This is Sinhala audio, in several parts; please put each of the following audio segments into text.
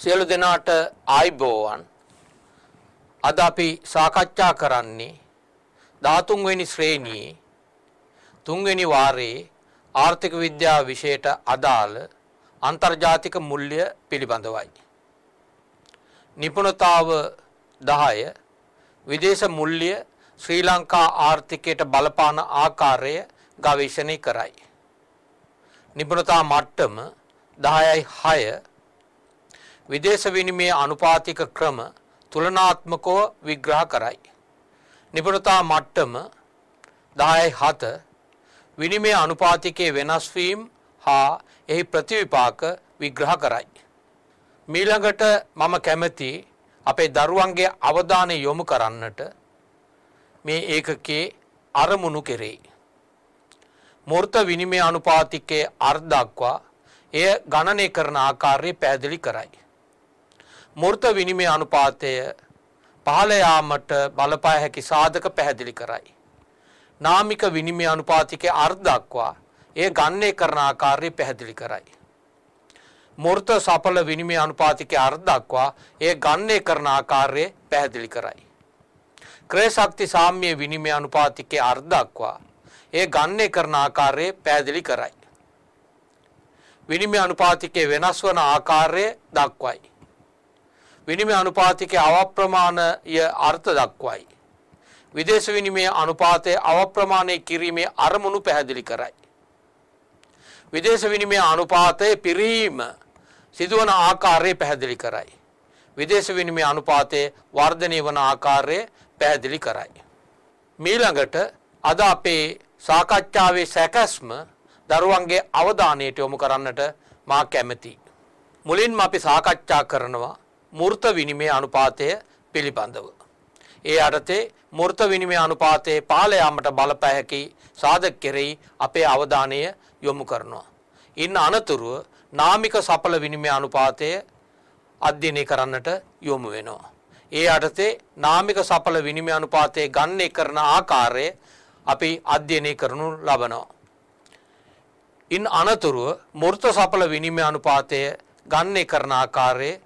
සියලු දෙනාට ආයිබෝවන් අද අපි සාකච්ඡා කරන්නේ ධාතුන්වෙනි ශ්‍රේණියේ තුන්වෙනි වාරයේ ආර්ථික විද්‍යාව විෂයට අදාළ අන්තර්ජාතික මුල්‍ය පිළිබඳවයි. නිපුණතාව 10 විදේශ මුල්‍ය ශ්‍රී ලංකා ආර්ථිකයට බලපාන ආකාරය ගවේෂණය කරයි. නිපුණතා මට්ටම 10යි 6 විදේශ විනිමය අනුපාතික ක්‍රම තුලනාත්මකව විග්‍රහ කරයි. නිපුණතා මට්ටම 10.7 විනිමය අනුපාතිකයේ වෙනස් වීම හා එහි ප්‍රතිවිපාක විග්‍රහ කරයි. මීළඟට මම කැමති අපේ දරුවන්ගේ අවධානය යොමු කරන්නට මේ ඒකකේ අරමුණු කෙරේ. මෘත විනිමය අනුපාතිකයේ අර්ධ දක්වා එය ගණනය කරන ආකාරය පැහැදිලි කරයි. මෘත විනිමය අනුපාතය පහළ යාමට බලපෑ හැකි සාධක පැහැදිලි කරයි. නාමික විනිමය අනුපාතිකයේ අර්ථ දක්වා එය ගන්නේ කරන ආකාරය පැහැදිලි කරයි. මෘත සඵල විනිමය අනුපාතිකයේ අර්ථ දක්වා එය ගන්නේ කරන ආකාරය පැහැදිලි කරයි. ක්‍රය ශක්ති සාම්‍ය විනිමය අනුපාතිකයේ අර්ථ දක්වා එය ගන්නේ කරන ආකාරය පැහැදිලි කරයි. විනිමය අනුපාතිකයේ වෙනස් වන ආකාරය දක්වයි. විනිමය අනුපාතිකයේ අවප්‍රමාණය අර්ථ දක්වයි. විදේශ විනිමය අනුපාතය අවප්‍රමාණය කිරීමේ අරමුණු පැහැදිලි කරයි. විදේශ විනිමය අනුපාතය පිරීම සිදුවන ආකාරය පැහැදිලි කරයි. විදේශ විනිමය අනුපාතයේ වර්ධනය වන ආකාරය පැහැදිලි කරයි. මීළඟට අද අපේ සාකච්ඡාවේ සැකැස්ම දරුවන්ගේ අවධානයට යොමු කරන්නට මා කැමැතියි. මුලින්ම අපි සාකච්ඡා කරනවා මෘත විනිමය අනුපාතය පිළිබඳව. ඒ අරතේ මෘත විනිමය අනුපාතයේ පාලයාමට බලපෑකි සාධක කෙරෙහි අපේ අවධානය යොමු කරනවා. ඉන් අනතුරුව නාමික සඵල විනිමය අනුපාතය අධ්‍යයනය කරන්නට යොමු වෙනවා. ඒ අටතේ නාමික සඵල විනිමය අනුපාතය ගණනය කරන ආකාරය අපි අධ්‍යයනය කරනු ලබනවා. ඉන් අනතුරුව මෘත සඵල විනිමය අනුපාතය ගණනය කරන ආකාරයේ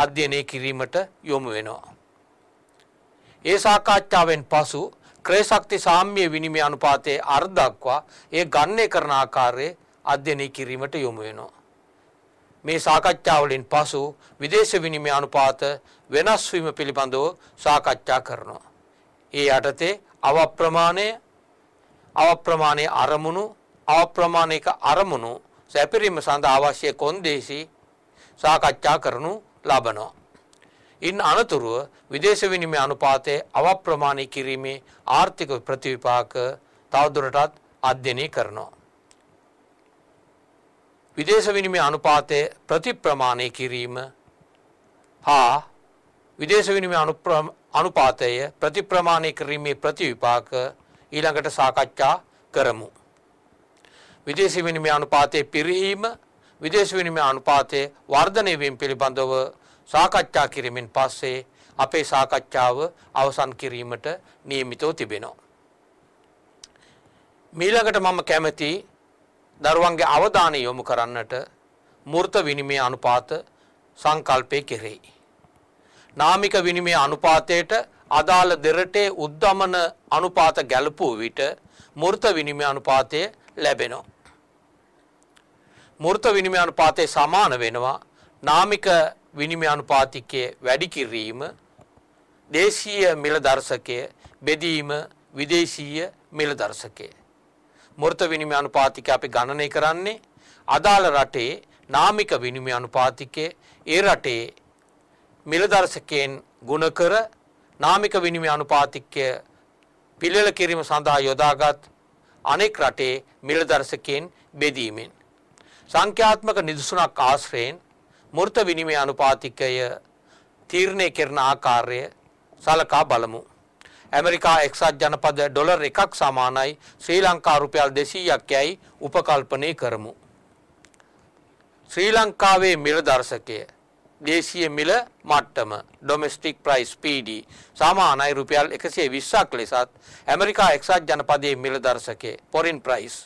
අධ්‍යයනය කිරීමට යොමු වෙනවා. ඒ සාකච්ඡාවෙන් පසු ක්‍රය ශක්ති සාම්‍ය විනිමය අනුපාතයේ අර්ථ දක්වා ඒ ගණනය කරන ආකාරයේ අධ්‍යයනය කිරීමට යොමු වෙනවා. මේ සාකච්ඡාවලින් පසු විදේශ විනිමය අනුපාත වෙනස් වීම පිළිබඳව සාකච්ඡා කරනවා. ඒ යටතේ අවප්‍රමාණය අවප්‍රමාණයේ අරමුණු අවප්‍රමාණයක අරමුණු සැපිරීම සඳහා අවශ්‍ය කොන්දේසි සාකච්ඡා කරනු ලබනවා. ඉන් අනතුරුව විදේශ විනිමය අනුපාතය අවප්‍රමාණී කිරීමේ ආර්ථික ප්‍රතිවිපාක තවදුරටත් අධ්‍යයනය කරනවා. විදේශ විනිමය අනුපාතය ප්‍රතිප්‍රමාණය කිරීම හා විදේශ විනිමය අනුපාතය ප්‍රතිප්‍රමාණය කිරීමේ ප්‍රතිවිපාක ඊළඟට සාකච්ඡා කරමු. විදේශ විනිමය අනුපාතයේ පිරිහීම විදේශ විනිමය අනුපාතය වර්ධනය වීම පිළිබඳව සාකච්ඡා කිරීමෙන් පස්සේ අපේ සාකච්ඡාව අවසන් කිරීමට නියමිතව තිබෙනවා. මීළඟට මම කැමති දරුවන්ගේ අවධානය යොමු කරන්නට මෘත විනිමය අනුපාත සංකල්පය කෙරෙහි. නාමික විනිමය අනුපාතයට අදාළ දෙරටේ උද්ධමන අනුපාත ගැලපූ විට මෘත විනිමය අනුපාතය ලැබෙනවා. මෘත විනිමය අනුපාතය සමාන වෙනවා නාමික විනිමය අනුපාතිකයේ වැඩි කිරීම දේශීය මිල දර්ශකය බෙදීම විදේශීය මිල දර්ශකය මෘත විනිමය අනුපාතිකය අපි ගණනය කරන්නේ අදාළ රටේ නාමික විනිමය අනුපාතිකයේ ඒ රටේ මිල දර්ශකයෙන් ගුණ කර නාමික විනිමය අනුපාතිකය පිළිල කිරීම සඳහා යොදාගත් අනෙක් රටේ මිල දර්ශකයෙන් බෙදීමෙන් සංඛ්‍යාත්මක නිදසුනක් ආශ්‍රයෙන් මෘත විනිමය අනුපාතිකය තීරණය කරන ආකාරය සලකා බලමු. ඇමරිකා එක්සත් ජනපද ඩොලර් එකක් සමානයි ශ්‍රී ලංකා රුපියල් 200ක් යයි උපකල්පනය කරමු. ශ්‍රී ලංකාවේ මිල දර්ශකය දේශීය මිල මට්ටම ඩොමෙස්ටික් ප්‍රයිස් PD සමානයි රුපියල් 120ක් ලෙසත් ඇමරිකා එක්සත් ජනපදයේ මිල දර්ශකයේ ෆොරින් ප්‍රයිස්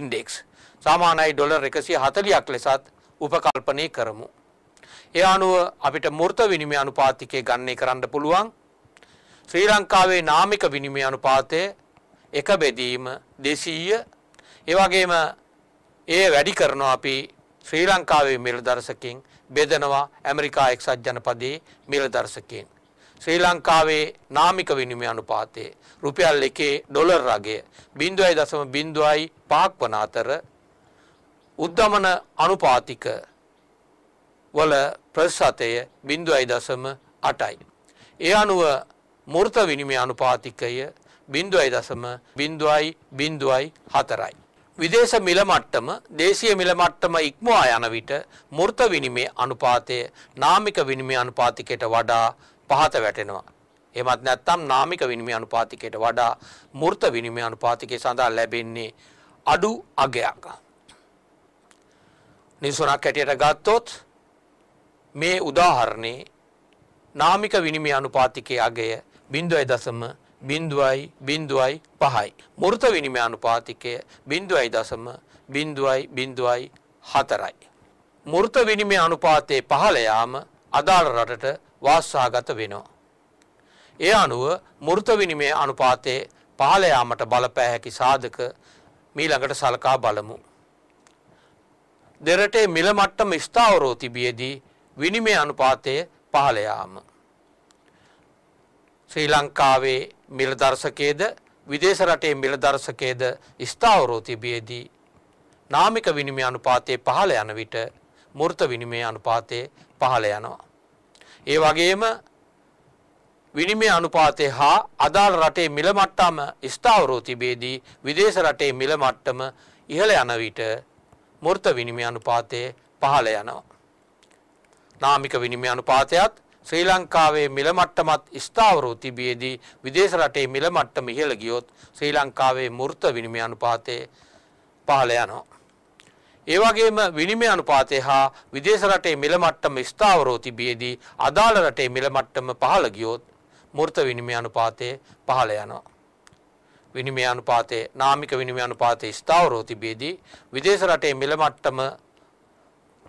ඉන්ඩෙක්ස් සාමානයි ඩොලර් 140ක් ලෙසත් උපකල්පනය කරමු. ඒ අනුව අපිට මෘත විනිමය අනුපාතිකය ගණනය කරන්න පුළුවන්. ශ්‍රී ලංකාවේ නාමික විනිමය අනුපාතය එක බෙදීම 200 ඒ වගේම ඒ වැඩි කරනවා අපි ශ්‍රී ලංකාවේ මිල දරසකින් බෙදනවා ඇමරිකා එක්සත් ජනපදයේ මිල දරසකින්. ශ්‍රී ලංකාවේ නාමික විනිමය අනුපාතයේ රුපියල් 1 ඩොලර් රගය 0.05ක් වන අතර උද්ධමන අනුපාතික වල ප්‍රතිශතය 0.8යි. ඒ අනුව මෘත විනිමය අනුපාතිකය 0.0.04යි. විදේශ මිල මට්ටම දේශීය මිල මට්ටම ඉක්මවා යන විට මෘත විනිමය අනුපාතය නාමික විනිමය අනුපාතිකයට වඩා පහත වැටෙනවා. එමත් නැත්නම් නාමික විනිමය අනුපාතිකයට වඩා මෘත විනිමය අනුපාතිකය සඳහා ලැබෙන්නේ අඩු අගයක්. නිසුනක් හැටියට ගත්තොත් මේ උදාහරණේ නාමික විනිමය අනුපාතිකයේ අගය බිින්දුවයි දසම බිින්දුවයි බිින්දුවයි පහයි. මෘත විනිමය අනුපාතිකය බිින්දුවයි දසම බිින්දුවයි බිින්දුවයි හතරයි. මෘත විනිමය අනුපාතයේ පහළයාම අදාළ රටට වාස්සාගත වෙනවා. ඒ අනුව මෘත විනිමය අනුපාතයේ පහළයාමට බලපෑ හැකි සාධක මීළඟට සලකා බලමු. දෙරටේ මිල මට්ටම ස්ථාවරෝ තිබියදී විනිමය අනුපාතය පහළ යාම. ශ්‍රී ලංකාවේ මිල දර්ශකයේද විදේශ රටේ මිල දර්ශකයේද ස්ථාවරෝ තිබියදී නාමික විනිමය අනුපාතයේ පහළ යන විට මූර්ත විනිමය අනුපාතයේ පහළ යනවා. ඒ වගේම විනිමය අනුපාතය හා අදාළ රටේ මිල මට්ටම ස්ථාවරෝ තිබේදී විදේශ රටේ මිල මට්ටම ඉහළ යන විට මෘත විනිමය අනුපාතයේ පහළ යනවා. නාමික විනිමය අනුපාතයත් ශ්‍රී ලංකාවේ මිල මට්ටමත් ස්ථාවරව තිබියදී විදේශ රටේ මිල මට්ටම ඉහළ ගියොත් ශ්‍රී ලංකාවේ මෘත විනිමය අනුපාතයේ පහළ යනවා. ඒ වගේම විනිමය අනුපාතය හා විදේශ රටේ මිල මට්ටම ස්ථාවරව තිබියදී අදාළ රටේ මිල මට්ටම පහළ ගියොත් මෘත විනිමය අනුපාතය පහළ යනවා. විනිමය අනුපාතයේ නාමික විනිමය අනුපාතයේ ස්ථාවරෝ තිබේදී විදේශ රටේ මිල මට්ටම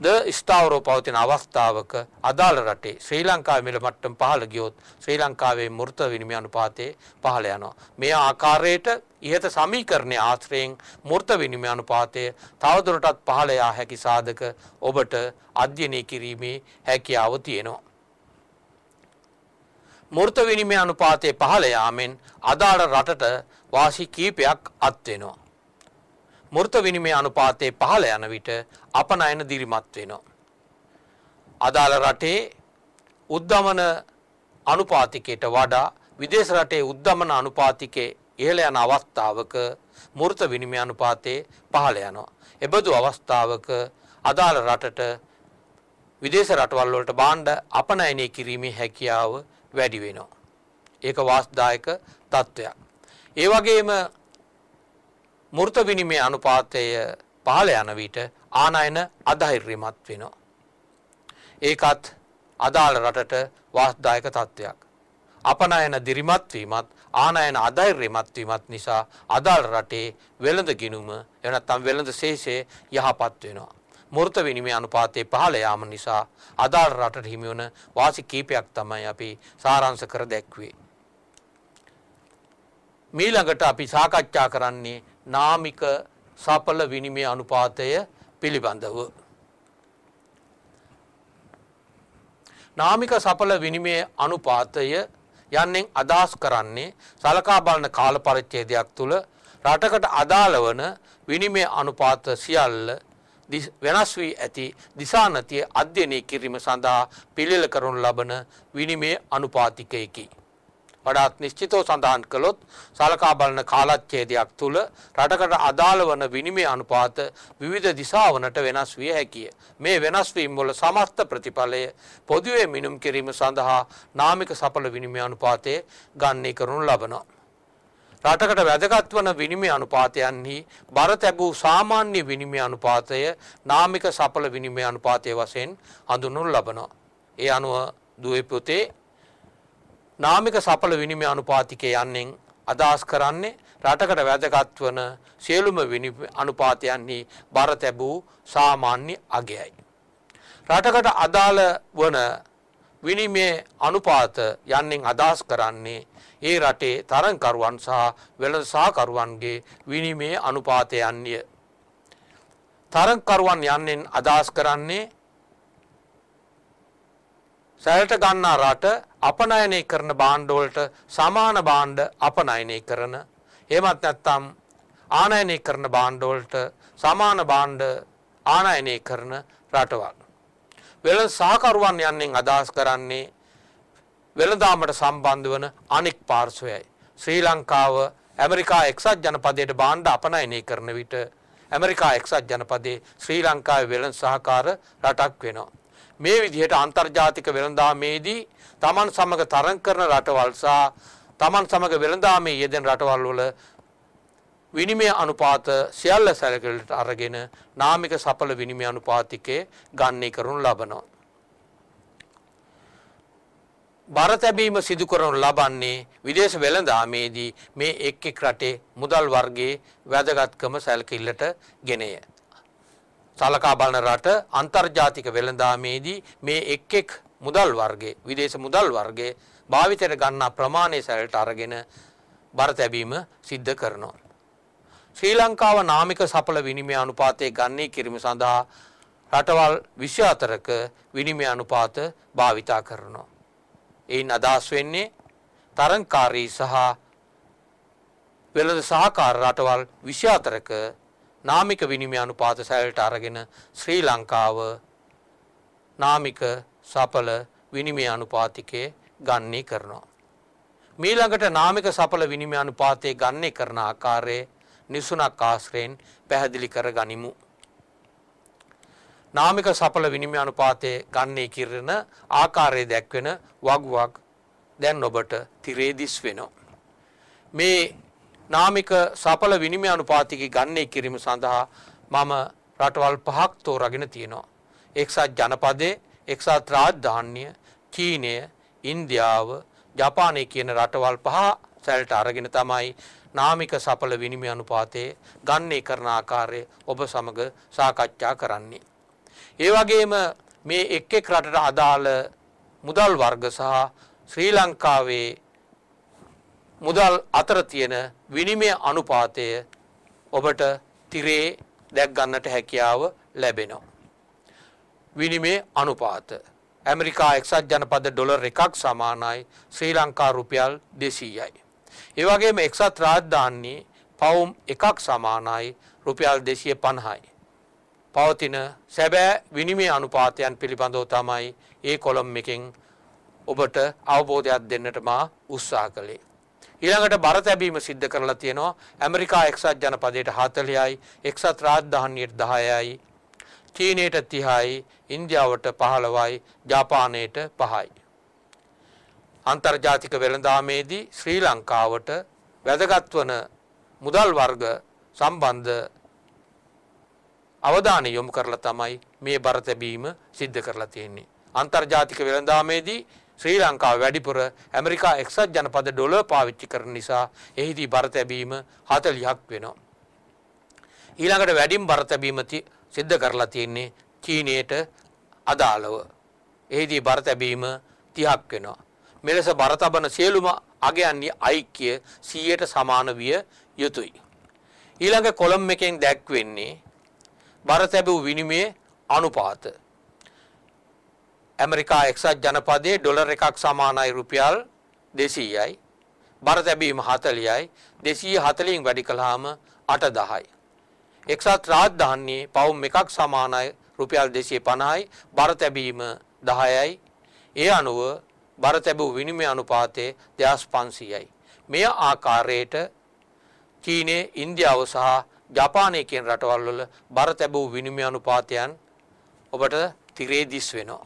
ද ස්ථාවරෝ පවතින අවස්ථාවක අදාළ රටේ ශ්‍රී ලංකාවේ මිල මට්ටම් පහළ ගියොත් ශ්‍රී ලංකාවේ මෘත විනිමය අනුපාතයේ පහළ යනවා. මේ ආකාරයට ඉහත සමීකරණයේ ආශ්‍රයෙන් මෘත විනිමය අනුපාතය තවදුරටත් පහළ යා හැකි සාධක ඔබට අධ්‍යයනය කිරීමේ හැකියාව තියෙනවා. මෘත විනිමය අනුපාතයේ පහළ යාමෙන් අදාළ රටට වාසි කීපයක් අත්වෙනවා. මෘත විනිමය අනුපාතයේ පහළ යන විට අපනයන දිරිමත් වෙනවා. අදාළ රටේ උද්ධමන අනුපාතිකයට වඩා විදේශ රටේ උද්ධමන අනුපාතිකයේ ඉහළ යන අවස්ථාවක මෘත විනිමය අනුපාතයේ පහළ යනවා. එබඳු අවස්ථාවක අදාළ රටට විදේශ රටවල් වලට බාණ්ඩ අපනයනය කිරීමේ හැකියාව වැඩි වෙනවා. ඒක වාස්දායක තත්ත්වයක්. ඒ වගේම මෘත විනිමය අනුපාතය පහළ යන විට ආනයන අධෛර්යමත් වෙනවා. ඒකත් අදාළ රටට වාස්දායක තත්ත්වයක්. අපනයන දිරිමත් වීමත් ආනයන අධෛර්යමත් වීමත් නිසා අදාළ රටේ වෙළඳ ගිණුම එහෙම නැත්නම් වෙළඳ ශේෂය යහපත් වෙනවා. මෘත විනිමය අනුපාතයේ පහළ යාම නිසා අදාළ රටට හිමි වන වාසි කීපයක් තමයි අපි සාරාංශ කර දැක්වේ. මීළඟට අපි සාකච්ඡා කරන්නේ නාමික සපල විනිමය අනුපාතය පිළිබඳව. නාමික සපල විනිමය අනුපාතය යන්නෙන් අදහස් කරන්නේ සලකා බලන කාල පරිච්ඡේදයක් තුළ රටකට අදාළ වන විනිමය අනුපාත සියල්ල වෙනස් වී ඇති දිසානතිය අධ්‍යයනය කිරීම සඳහා පිළිල කරනු ලබන විනිමය අනුපාතිකයකි. වඩාත් නිශ්චිතව සඳහන් කළොත් සලකා බලන කාලච්ඡේදයක් තුළ රටකට අදාළ වන විනිමය අනුපාත විවිධ දිශාවනට වෙනස් විය හැකිය. මේ වෙනස් වීම වල සමස්ත ප්‍රතිඵලය පොදුවේ මිනුම් කිරීම සඳහා නාමික සඵල විනිමය අනුපාතය ගන්නේ කරනු ලබනවා. රටකට වැදගත් වන විනිමය අනුපාතයන්හි බර තැබූ සාමාන්‍ය විනිමය අනුපාතය නාමික සඵල විනිමය අනුපාතය වශයෙන් හඳුන්වනු ලබනවා. ඒ අනුව දුවේ පුතේ නාමික සඵල විනිමය අනුපාතිකය යන්නෙන් අදහස් කරන්නේ රටකට වැදගත් වන සියලුම විනිමය අනුපාතයන්හි බර තැබූ සාමාන්‍ය අගයයි. රටකට අදාළ වන විනිමය අනුපාත යන්නෙන් අදහස් කරන්නේ ඒ රටේ තරංකරුවන් සහ වෙළඳසාකරුවන්ගේ විනිමය අනුපාතයන්ය. තරංකරුවන් යන්නෙන් අදහස් කරන්නේ සැලට ගන්නා රට අපනයනය කරන බාණ්ඩවලට සමාන බාණ්ඩ අපනයනය කරන එමත් නැත්තම් ආනයනය කරන බාණ්ඩවලට සමාන බාණ්ඩ ආනයනය කරන රටවල්. වෙළ සාකරුවන් යන්නෙන් අදහස් කරන්නේ වෙළදාමට සම්බන්ධ වන අනෙක් පාර්ශවයයි. ශ්‍රී ලංකාව ඇමරිකා එක්සත් ජනපදයට බාණ්ඩ අපනයනය කරන විට ඇමරිකා එක්සත් ජනපදයේ ශ්‍රී ලංකාවේ වෙළඳ සහකාර රටක් වෙනවා. මේ විදිහට අන්තර්ජාතික වෙළඳාමේදී තමන් සමග තරඟ කරන රටවල් සහ තමන් සමග වෙළඳාමේ යෙදෙන රටවල් වල විනිමය අනුපාත සියල්ල සැලකිලිට අරගෙන නාමික සඵල විනිමය අනුපාතිකයේ ගන්නේ කරනු ලබනවා. බර තැබීම සිදු කරනු ලබන්නේ විදේශ වෙළඳාමේදී මේ එක් එක් රටේ මුදල් වර්ගයේ වැදගත්කම සැලකිල්ලට ගෙනය. සලකා බලන රට අන්තර්ජාතික වෙළඳාමේදී මේ එක් එක් මුදල් වර්ගයේ විදේශ මුදල් වර්ගයේ භාවිතයට ගන්නා ප්‍රමාණය සැලට අරගෙන බර තැබීම සිද්ධ කරනවා. ශ්‍රී ලංකාව නාමික සඵල විනිමය අනුපාතය ගන්නේ කිරීම සඳහා රටවල් 24ක විනිමය අනුපාත භාවිතා කරනවා. එයින් අදහස් වෙන්නේ තරංකාරී සහ වෙළඳ සහකාර රටවල් 24ක නාමික විනිමය අනුපාත සැලට අරගෙන ශ්‍රී ලංකාව නාමික සපල විනිමය අනුපාතිකයේ ගන්නේ කරනවා. මීළඟට නාමික සපල විනිමය අනුපාතයේ ගන්නේ කරන ආකාරයේ නිසුනක් ආශ්‍රයෙන් පැහැදිලි කර ගනිමු. නාමික සපල විනිමය අනුපාතයේ ගන්නේ කිරන ආකාරයේ දැක්වෙන වගුවක් දැන් ඔබට තිරේදිස් වෙනවා. මේ නාමික සඵල විනිමය අනුපාතිකි ගන්නේ කිරීම සඳහා මම රටවල් පහක් තෝරගෙන තියෙනවා. එක්සත් ජනපදයේ එක්සත් රාජධාන්‍ය චීනය ඉන්දියාව ජපානය කියන රටවල් පහ සැල්ට අරගෙන තමයි නාමික සඵල විනිමය අනුපාතයේ ගන්නේ කරන ආකාරය ඔබ සමග සාකච්ඡා කරන්නේ. ඒ වගේම මේ එක් එක් රටට අදාළ මුදල් වර්ග සහ ශ්‍රී ලංකාවේ මුදල් අතර තියෙන විනිමය අනුපාතය ඔබට තිරේ දැක් ගන්නට හැකියාව ලැබෙනවා. විනිමේ අනුපාත. ඇමරිකා එක්සත් ජනපද ඩොලර් එකක් සමානයි ශ්‍රී ලංකා රුපියල් දෙසීයයි. ඒවගේම එක්සත් රාජධාන්නේ පවුම් එකක් සමානයි රුපියල් දෙසිය පණහයි. පවතින සැබෑ විනිමේ අනුපාතයන් පිළිබඳව තමයි ඒ කොළම් එකින් ඔබට අවබෝධයක් දෙන්නට මා උත්සාහ කළේ. ඊළඟට බර තැබීම සිද්ධ කරලා තියෙනවා ඇමරිකා එක්සත් ජනපදයට 40යි එක්සත් රාජධානියට 10යි චීනයට 30යි ඉන්දියාවට 15යි ජපානයට 5යි අන්තර්ජාතික වෙළඳාමේදී ශ්‍රී ලංකාවට වැදගත් වන මුදල් වර්ග සම්බන්ධ අවධානය යොමු කරලා තමයි මේ බර තැබීම සිද්ධ කරලා තියෙන්නේ අන්තර්ජාතික වෙළඳාමේදී ශ්‍රී ලංකාව වැඩිපුර ඇමරිකා එක්සත් ජනපද ඩොලර් පාවිච්චි කරන නිසා එහිදී බර තැබීම 40ක් වෙනවා. ඊළඟට වැඩිම බර තැබීම සිද්ධ කරලා තියෙන්නේ චීනයට අදාළව. එහිදී බර තැබීම 30ක් වෙනවා. මෙලෙස බර තබන සියලුම අගයන්ගේ ඓක්‍ය 100ට සමාන විය යුතුය. ඊළඟ කොලම් එකෙන් දැක්වෙන්නේ බර තැබූ විනිමයේ අනුපාතය ඇමරිකා එක්සත් ජනපදයේ ඩොලර් එකක් සමානයි රුපියල් 200යි. බර තැබීම 40යි. 240න් වැඩි කළාම 8000යි. එක්සත් රාජධානියේ පවුම් එකක් සමානයි රුපියල් 250යි. බර තැබීම 10යි. ඒ අනුව බර තැබූ විනිමය අනුපාතය 2500යි. මෙය ආකාරයට චීනය, ඉන්දියාව සහ ජපානය කියන රටවල් වල බර තැබූ විනිමය අනුපාතයන් ඔබට තිරේ දිස් වෙනවා.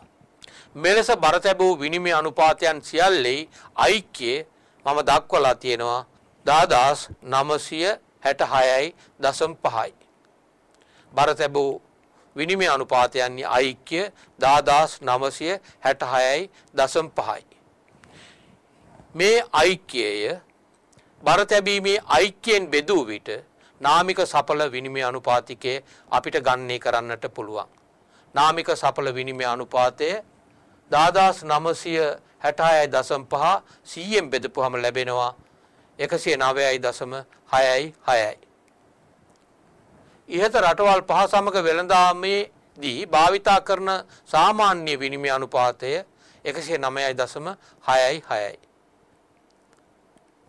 මෙලෙස බරතැබූ විනිමය අනුපාතයන් සියල්ලේ ඓක්‍යය මම දක්වලා තියෙනවා දාදාස් නමසිය හැට හයයි දසම් පහයි. බරතැබූ විනිමය අනුපාතයන්නේ ඓක්‍ය දාදාස් නමසිය හැට හයයි දසම් පහයි. මේ ඓක්‍යය බරතැබීමේ ඓක්‍යයෙන් බෙදූ විට නාමික සඵල විනිමය අනුපාතිකය අපිට ගන්නේ කරන්නට පුළුවන්. නාමික සඵල විනිමය අනුපාතය දාදාස් නමසය හැටහයයි දසම් පහ සීයෙන් බෙදපුහම ලැබෙනවා එකසිය නවයයි දසම හයයි හයයි. ඉහත රටවල් පහ සමග වෙළඳාමේ දී භාවිතා කරන සාමාන්‍ය විනිමය අනුපාතය එකසේ නමයයි දසම හයයි හයයි.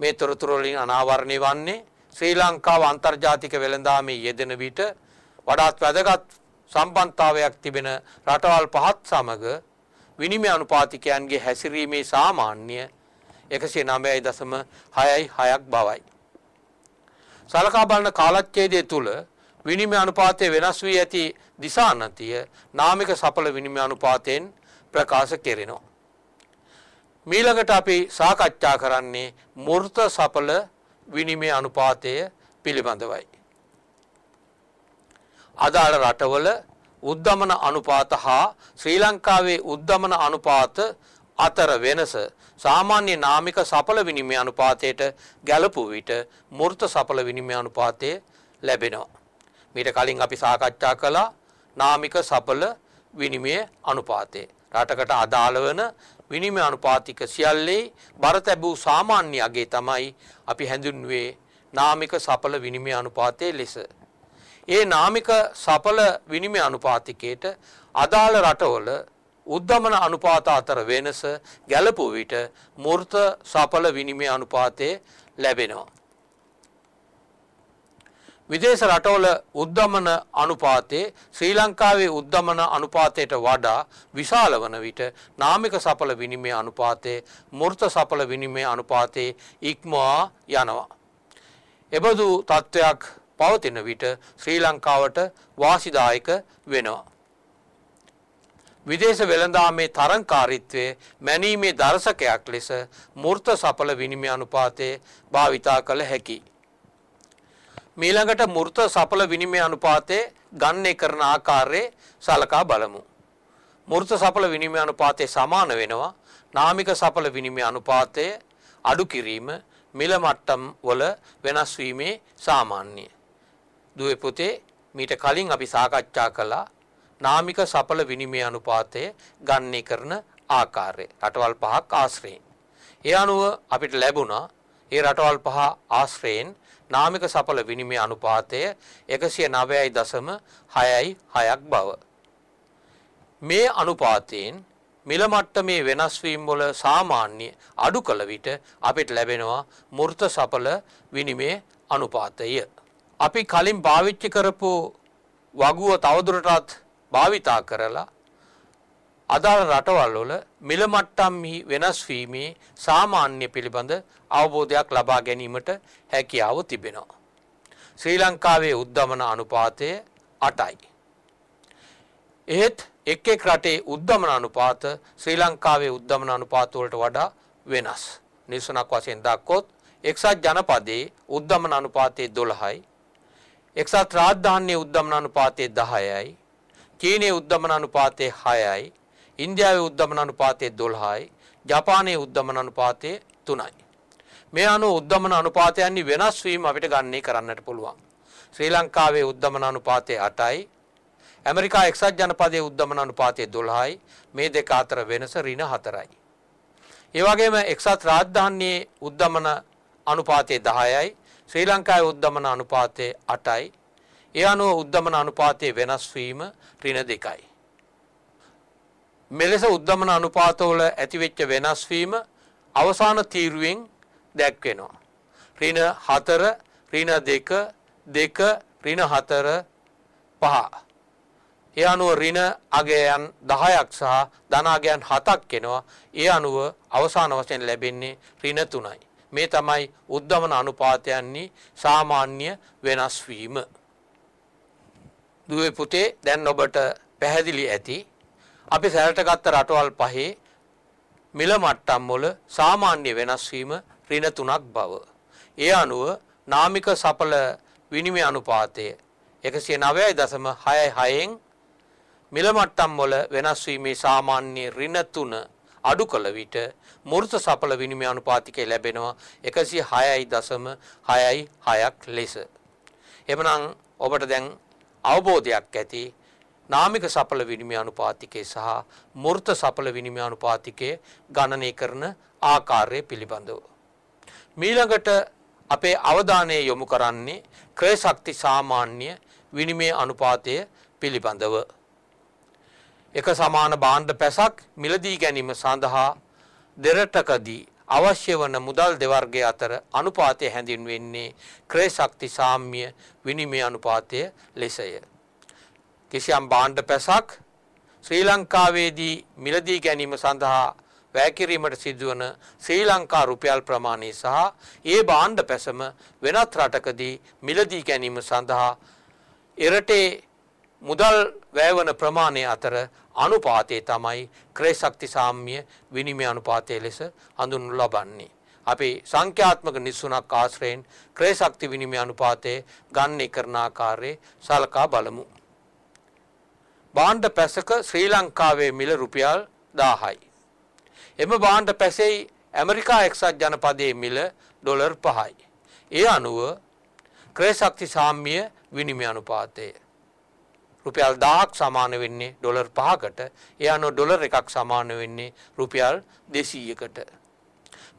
මේ තොරතුරොලින් අනාවරණය වන්නේ ශ්‍රී ලංකාව අන්තර්ජාතික වෙළඳාමේ යෙදෙන විට වඩාත් වැදගත් සම්බන්ධතාවයක් තිබෙන රටවල් පහත් සමග විනිමය අනුපාතිකයන්ගේ හැසිරීමේ සාමාන්‍ය එකසේ නමයයි දසම හයයි හයක් බවයි. සලකා බලන කාලච්ඡේදය තුළ විනිමය අනුපාතය වෙනස් වී ඇති දිසානතිය නාමික සඵල විනිමය අනුපාතයෙන් ප්‍රකාශ කෙරෙනවා. මීළඟට අපි සාකච්ඡා කරන්නේ මෘත සඵල විනිමය අනුපාතය පිළිබඳවයි. අදාළ රටවල උද්ධමන අනුපාත හා ශ්‍රී ලංකාවේ උද්ධමන අනුපාත අතර වෙනස සාමාන්‍ය නාමික සඵල විනිමය අනුපාතයට ගැළපු විට මෘත සඵල විනිමය අනුපාතය ලැබෙනවා. මීට කලින් අපි සාකච්ඡා කළා නාමික සඵල විනිමය අනුපාතය. රටකට අදාළ වන විනිමය අනුපාතික සියල්ලේ බර තැබූ සාමාන්‍ය අගේ තමයි අපි හැඳුන්වේ නාමික සඵල විනිමය අනුපාතයේ ලෙස. ඒ නාමික සඵල විනිමය අනුපාතිකයට අදාළ රටවල උද්ධමන අනුපාත අතර වෙනස ගැලපු විට මෘත සඵල විනිමය අනුපාතය ලැබෙනවා. විදේශ රටවල උද්ධමන අනුපාතයේ ශ්‍රී ලංකාවේ උද්ධමන අනුපාතයට වඩා විශාල වන විට නාමික සඵල විනිමය අනුපාතයේ මෘත සඵල විනිමය අනුපාතයේ ඉක්මවා යනවා. එබඳු තත්ත්වයක් පවතින විට ශ්‍රී ලංකාවට වාසිදායක වෙනවා. විදේශ වෙළඳාමේ තරංකාරීත්වය මැනීමේ දර්ශකයක් ලෙස මෘත සඵල විනිමය අනුපාතයේ භාවිතා කළ හැකි. මීළඟට මෘත සඵල විනිමය අනුපාතයේ ගන්නේ කරන ආකාරයේ සලකා බලමු. මෘත සඵල විනිමය අනුපාතයේ සමාන වෙනවා නාමික සඵල විනිමය අනුපාතය අඩු කිරීම මිල මට්ටම් වල වෙනස් වීමේ සාමාන්‍යය දුවේ පුතේ මීට කලින් අපි සාකච්ඡා කළා නාමික සඵල විනිමය අනුපාතය ගණනය කරන ආකාරය රටවල් පහක් ආශ්‍රයෙන්. ඒ අනුව අපිට ලැබුණා ඒ රටවල් පහ ආශ්‍රයෙන් නාමික සඵල විනිමය අනුපාතය 109.66ක් බව. මේ අනුපාතයෙන් මිල මට්ටමේ වෙනස් වීම වල සාමාන්‍ය අඩු කළ විට අපිට ලැබෙනවා මෘත සඵල විනිමය අනුපාතය. අපි කලින් භාවිච්චි කරපු වගුව තවදුරටත් භාවිතා කරලා අදාළ රටවල් වල මිල මට්ටම්හි වෙනස් වීමේ සාමාන්‍ය පිළිබඳ අවබෝධයක් ලබා ගැනීමට හැකියාව තිබෙනවා. ශ්‍රී ලංකාවේ උද්ධමන අනුපාතය 8යි. එහෙත් එක් එක් රටේ උද්ධමන අනුපාත ශ්‍රී ලංකාවේ උද්ධමන අනුපාත වලට වඩා වෙනස්. නිසනක් වශයෙන් දක්වොත් එක්සත් ජනපදයේ උද්ධමන අනුපාතය 12යි, එක්සත් රාජධානියේ උද්දමනානුපාතය 10යි. චීනයේ උද්දමනානුපාතය 6යි. ඉන්දියාවේ උද්දමනානුපාතය 12යි. ජපානයේ උද්දමනානුපාතය 3යි. මේ අනුව උද්දමන අනුපාතයන්හි වෙනස් වීම අපිට ගන්නේ කරන්නට පුළුවන්. ශ්‍රී ලංකාවේ උද්දමන අනුපාතය 8යි. ඇමරිකා එක්සත් ජනපදයේ උද්දමන අනුපාතය 12යි. මේ දෙක අතර වෙනස ඍණ 4යි. ඒ වගේම එක්සත් රාජධානියේ උද්දමන අනුපාතය 10යි. ශ්‍රී ලංකාවේ උද්දමන අනුපාතය 8යි. ඒ අනුව උද්දමන අනුපාතයේ වෙනස් වීම ඍණ 2යි. මෙලෙස උද්දමන අනුපාතවල ඇතිවෙච්ච වෙනස් වීම අවසාන තීරුවෙන් දැක්වෙනවා. ඍණ 4, ඍණ 2, 2, ඍණ 4, 5. ඒ අනුව ඍණ අගයන් 10ක් සහ ධන අගයන් 7ක් එනවා. ඒ අනුව අවසාන වශයෙන් ලැබෙන්නේ ඍණ 3යි. මේ තමයි උද්ධමන අනුපාතයන්නේ සාමාන්‍ය වෙනස් වීම. දුවේ පුතේ දැන් ඔබට පැහැදිලි ඇති අපි සැරට ගත්ත රටවල් පහේ මිල මට්ටම් වල සාමාන්‍ය වෙනස් වීම ඍණ 3ක් බව. ඒ අනුව නාමික සඵල විනිමය අනුපාතය 109.66න් මිල මට්ටම් වල වෙනස් වීමේ සාමාන්‍ය ඍණ 3 අඩු කළ විට මෘත සපල විනිමය අනුපාතිකය ලැබෙනවා 106.66ක් ලෙස. එමනම් ඔබට දැන් අවබෝධයක් ඇති නාමික සපල විනිමය අනුපාතිකය සහ මෘත සපල විනිමය අනුපාතිකය ගණනය කරන ආකාරය පිළිබඳව. මීළඟට අපේ අවධානය යොමු කරන්නේ ක්‍රය ශක්ති සාමාන්‍ය විනිමය අනුපාතය පිළිබඳව එක සමාන භාණ්ඩ පැසක් මිලදී ගැනීම සඳහා දෙරටකදී අවශ්‍ය වන මුදල් දෙවර්ගය අතර අනුපාතය හැඳින්වෙන්නේ ක්‍රය ශක්ති සාම්‍ය විනිමය අනුපාතය ලෙසය. කිසියම් භාණ්ඩ පැසක් ශ්‍රී ලංකාවේදී මිලදී ගැනීම සඳහා වැයකිරීමට සිදුවන ශ්‍රී ලංකා රුපියල් ප්‍රමාණය සහ ඒ භාණ්ඩ පැසම වෙනත් රටකදී මිලදී ගැනීම සඳහා එරටේ මුදල් වැයවන ප්‍රමාණය අතර අනුපාතය තමයි ක්‍රේ ශක්ති සාම්‍ය විනිමය අනුපාතය ලෙස හඳුන්වනු ලබන්නේ. අපි සංඛ්‍යාත්මක නිස්සුණක් ආශ්‍රයෙන් ක්‍රේ ශක්ති විනිමය අනුපාතය ගන්නේ කරන ආකාරයේ සලකා බලමු. භාණ්ඩ පැසක ශ්‍රී ලංකාවේ මිල රුපියල් 1000යි. එම භාණ්ඩ පැසෙහි ඇමරිකා එක්සත් ජනපදයේ මිල ඩොලර් 5යි. ඒ අනුව ක්‍රේ ශක්ති සාම්‍ය විනිමය අනුපාතය රුපියල් 1000ක් සමාන වෙන්නේ ඩොලර් 5කට. ඒ අනුව ඩොලර් එකක් සමාන වෙන්නේ රුපියල් 200කට.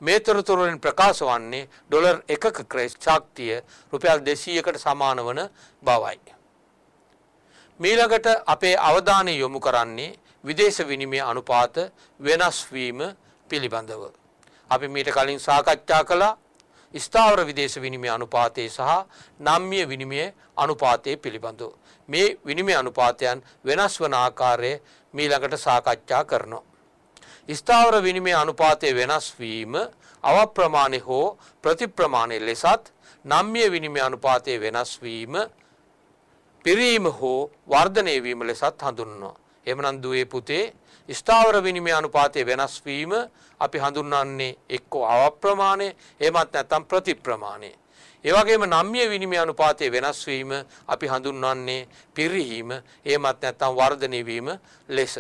මේ තොරතුරුෙන් ප්‍රකාශ වන්නේ ඩොලර් එකක ක්‍රය ශක්තිය රුපියල් 200කට සමාන වන බවයි. මීළඟට අපේ අවධානය යොමු කරන්නේ විදේශ විනිමය අනුපාත වෙනස් වීම පිළිබඳව. අපි මීට කලින් සාකච්ඡා කළා ස්ථාවර විදේශ විනිමය අනුපාතයේ සහ නම්්‍ය විනිමය අනුපාතයේ පිළිබඳව. මේ විනිමය අනුපාතයන් වෙනස් වන ආකාරය මීළඟට සාකච්ඡා කරනවා. ස්ථාවර විනිමය අනුපාතය වෙනස් වීම අවප්‍රමාණය හෝ ප්‍රතිප්‍රමාණය ලෙසත් නම්ය විනිමය අනුපාතය වෙනස් වීම පිරීම හෝ වර්ධනය වීම ලෙසත් හඳුන්වනවා. එමනම් දුවේ පුතේ ස්ථාවර විනිමය අනුපාතය වෙනස් වීම අපි හඳුන්වන්නේ එක්කෝ අවප්‍රමාණය එහෙමත් නැත්නම් ප්‍රතිප්‍රමාණය. ඒ වගේම නම්ය විනිමය අනුපාතයේ වෙනස් වීම අපි හඳුන්වන්නේ පිරිහීම, එහෙමත් නැත්නම් වර්ධනය වීම ලෙස.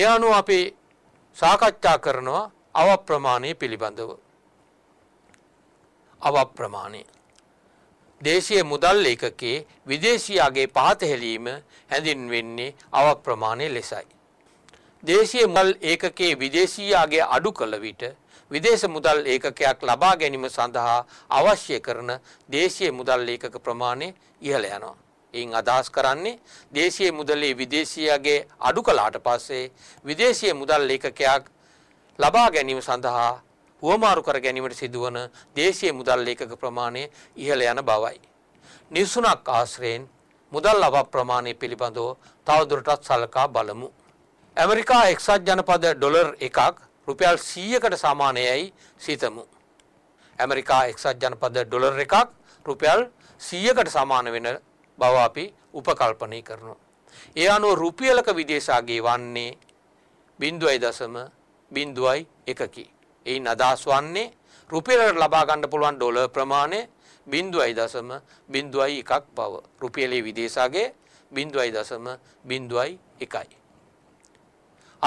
ඒ අනුව අපි සාකච්ඡා කරනවා අවප්‍රමාණය පිළිබඳව. අවප්‍රමාණය. දේශීය මුදල් ඒකකේ විදේශීයාගේ පහත හෙළීම හැඳින්වෙන්නේ අවප්‍රමාණය ලෙසයි. දේශීය මුදල් ඒකකේ විදේශීයාගේ අඩු කළ විට විදේශ මුදල් ඒකකයක් ලබා ගැනීම සඳහා අවශ්‍ය කරන දේශීය මුදල් ඒකක ප්‍රමාණය ඉහළ යනවා. එයින් අදහස් කරන්නේ දේශීය මුදලේ විදේශීයගේ අඩු කළාට පස්සේ විදේශීය මුදල් ඒකකයක් ලබා ගැනීම සඳහා වුවමාරු කර ගැනීමට සිදුවන දේශීය මුදල් ඒකක ප්‍රමාණය ඉහළ යන බවයි. නිසුණක් ආශ්‍රයෙන් මුදල් ලබා ප්‍රමාණය පිළිබඳව තවදුරටත් සලකා බලමු. ඇමරිකා එක්සත් ජනපද ඩොලර් එකක් රුපියල් 100කට සමානයයි සිතමු. ඇමරිකා එක්සත් ජනපද ඩොලර් එකක් රුපියල් 100කට සමාන වෙන බව අපි උපකල්පනය කරනවා. ඒ අනුව රුපියලක විදේශාගය වන්නේ 0.01කි. එයින් අදහස් වන්නේ රුපියලට ලබා ගන්න පුළුවන් ඩොලර් ප්‍රමාණය 0.01ක් බව. රුපියලේ විදේශාගය 0.01යි.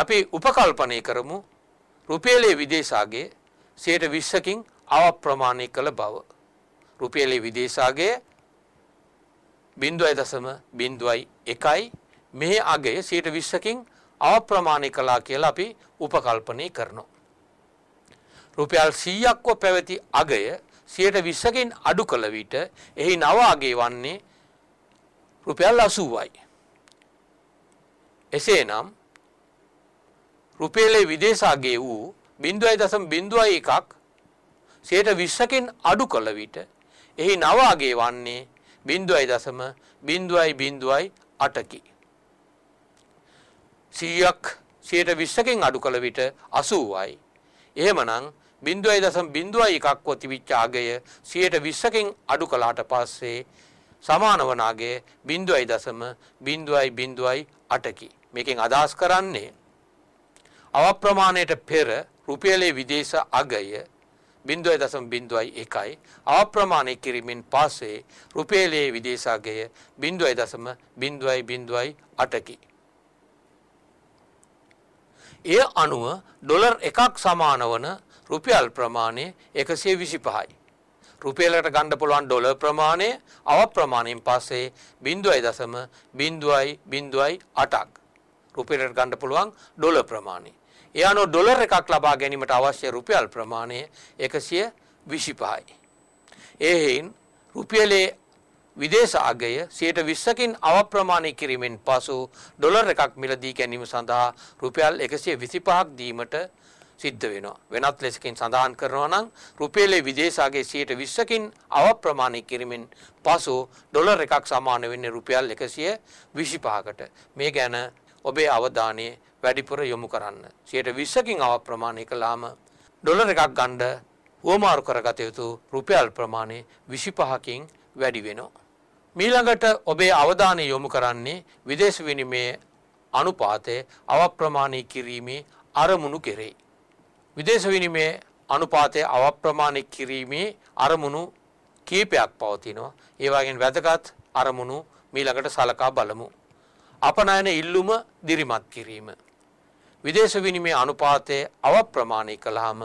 අපි උපකල්පනය කරමු රුපියලේ විදේශාගේ සයට විශ්සකින් අවප්‍රමාණය කළ බව. රුපියලේ විදේශාගේ බින්දුවයි දසම බින්දුවයි එකයි මේ අගේ සයට විශ්සකින් අවප්‍රමාණය කලා කියලා අපි උපකල්පනය කරනවා. රුපියල් සීයක්ව පැවැති අගය සයට විස්සකින් අඩු කළ විට එහි නවාගේ වන්නේ රුපියල් අසුවයි. එසේ නම් රුපියලේ විදේශාගේ වූ බිින්දුවයි දසම් බිින්දුවයි එකක් සයට විශ්සකෙන් අඩු කළ විට එහි නවාගේ වන්නේ බිින්දුවයි දසම බිින්දුවයි බිින්දුවයි අටකි. සීයක් සයට විශ්සකෙන් අඩු කළ විට අසූවයි. එහෙමනං බිින්දුවයි දසම් බිින්දුවයි එකක්ව තිවිච්චාගය සයට විශ්සකෙන් අඩු කලාට පස්සේ සමාන වනාගේ බිින්දුවයි දසම බිින්දුවයි බිින්දුවයි අටකි. මේකෙන් අදහස් කරන්නේ අවප්‍රමාණයට පෙර රුපියලේ විදේශ අගය බිින්දුවයි දසම් බිින්දුවයි එකයි අවප්‍රමාණය කිරීමෙන් පාසේ රුපේලයේ විදේශාගය බිින්දුවයි දසම බිින්දුවයි බිින්දුවයි අටකි. එය අනුව ඩොලර් එකක් සමාන වන රුපියල් ප්‍රමාණය එකසේ විසි පහයි. රුපියලට ගණ්ඩ පුළුවන් ඩොල ප්‍රමාණය අවප්‍රමාණයෙන් පස්සේ බිින්දුවයි දසම බිින්දුවයි බිින්දුවයි අටක්. රුපියලට ගණ්ඩ පුළුවන් ඩොල ප්‍රමාණය. ඒ අනුව ඩොලර් එකක් ලබා ගැනීමට අවශ්‍ය රුපියල් ප්‍රමාණය 125යි. ඒ හේයින් රුපියලේ විදේශ අගය 120කින් අවප්‍රමාණය කිරීමෙන් පසු ඩොලර් එකක් මිලදී ගැනීම සඳහා රුපියල් 125ක් දීමට සිද්ධ වෙනවා. වෙනත් ලෙසකින් සඳහන් කරනවා නම් රුපියලේ විදේශ අගය 120කින් අවප්‍රමාණය කිරීමෙන් පසු ඩොලර් එකක් සමාන වෙන්නේ රුපියල් 125කට. මේ ගැන ඔබේ අවධානය වැඩිපුර යොමු කරන්න. සියයට විස්සකින් අව ප්‍රමාණය කලාම ඩොලර එකක් ගණ්ඩ වුවමාරු කරගත යුතු රුපියල් ප්‍රමාණය විසිපහකින් වැඩි වෙනවා. මීළඟට ඔබේ අවධානය යොමු කරන්නේ විදේශ විනිමේ අනුපාතය අවප්‍රමාණය කිරීමේ අරමුණු කෙරේ. විදේශ විනිමේ අනුපාතය අවප්‍රමාණය කිරීමේ අරමුණු කීපයක් පවතිනවා. ඒවාගෙන් වැදගත් අරමුණු මීළඟට සලකා බලමු. අපනයන ඉල්ලුම දිරිමත් කිරීම. විදේශ විනිමය අනුපාතය අවප්‍රමාණී කළාම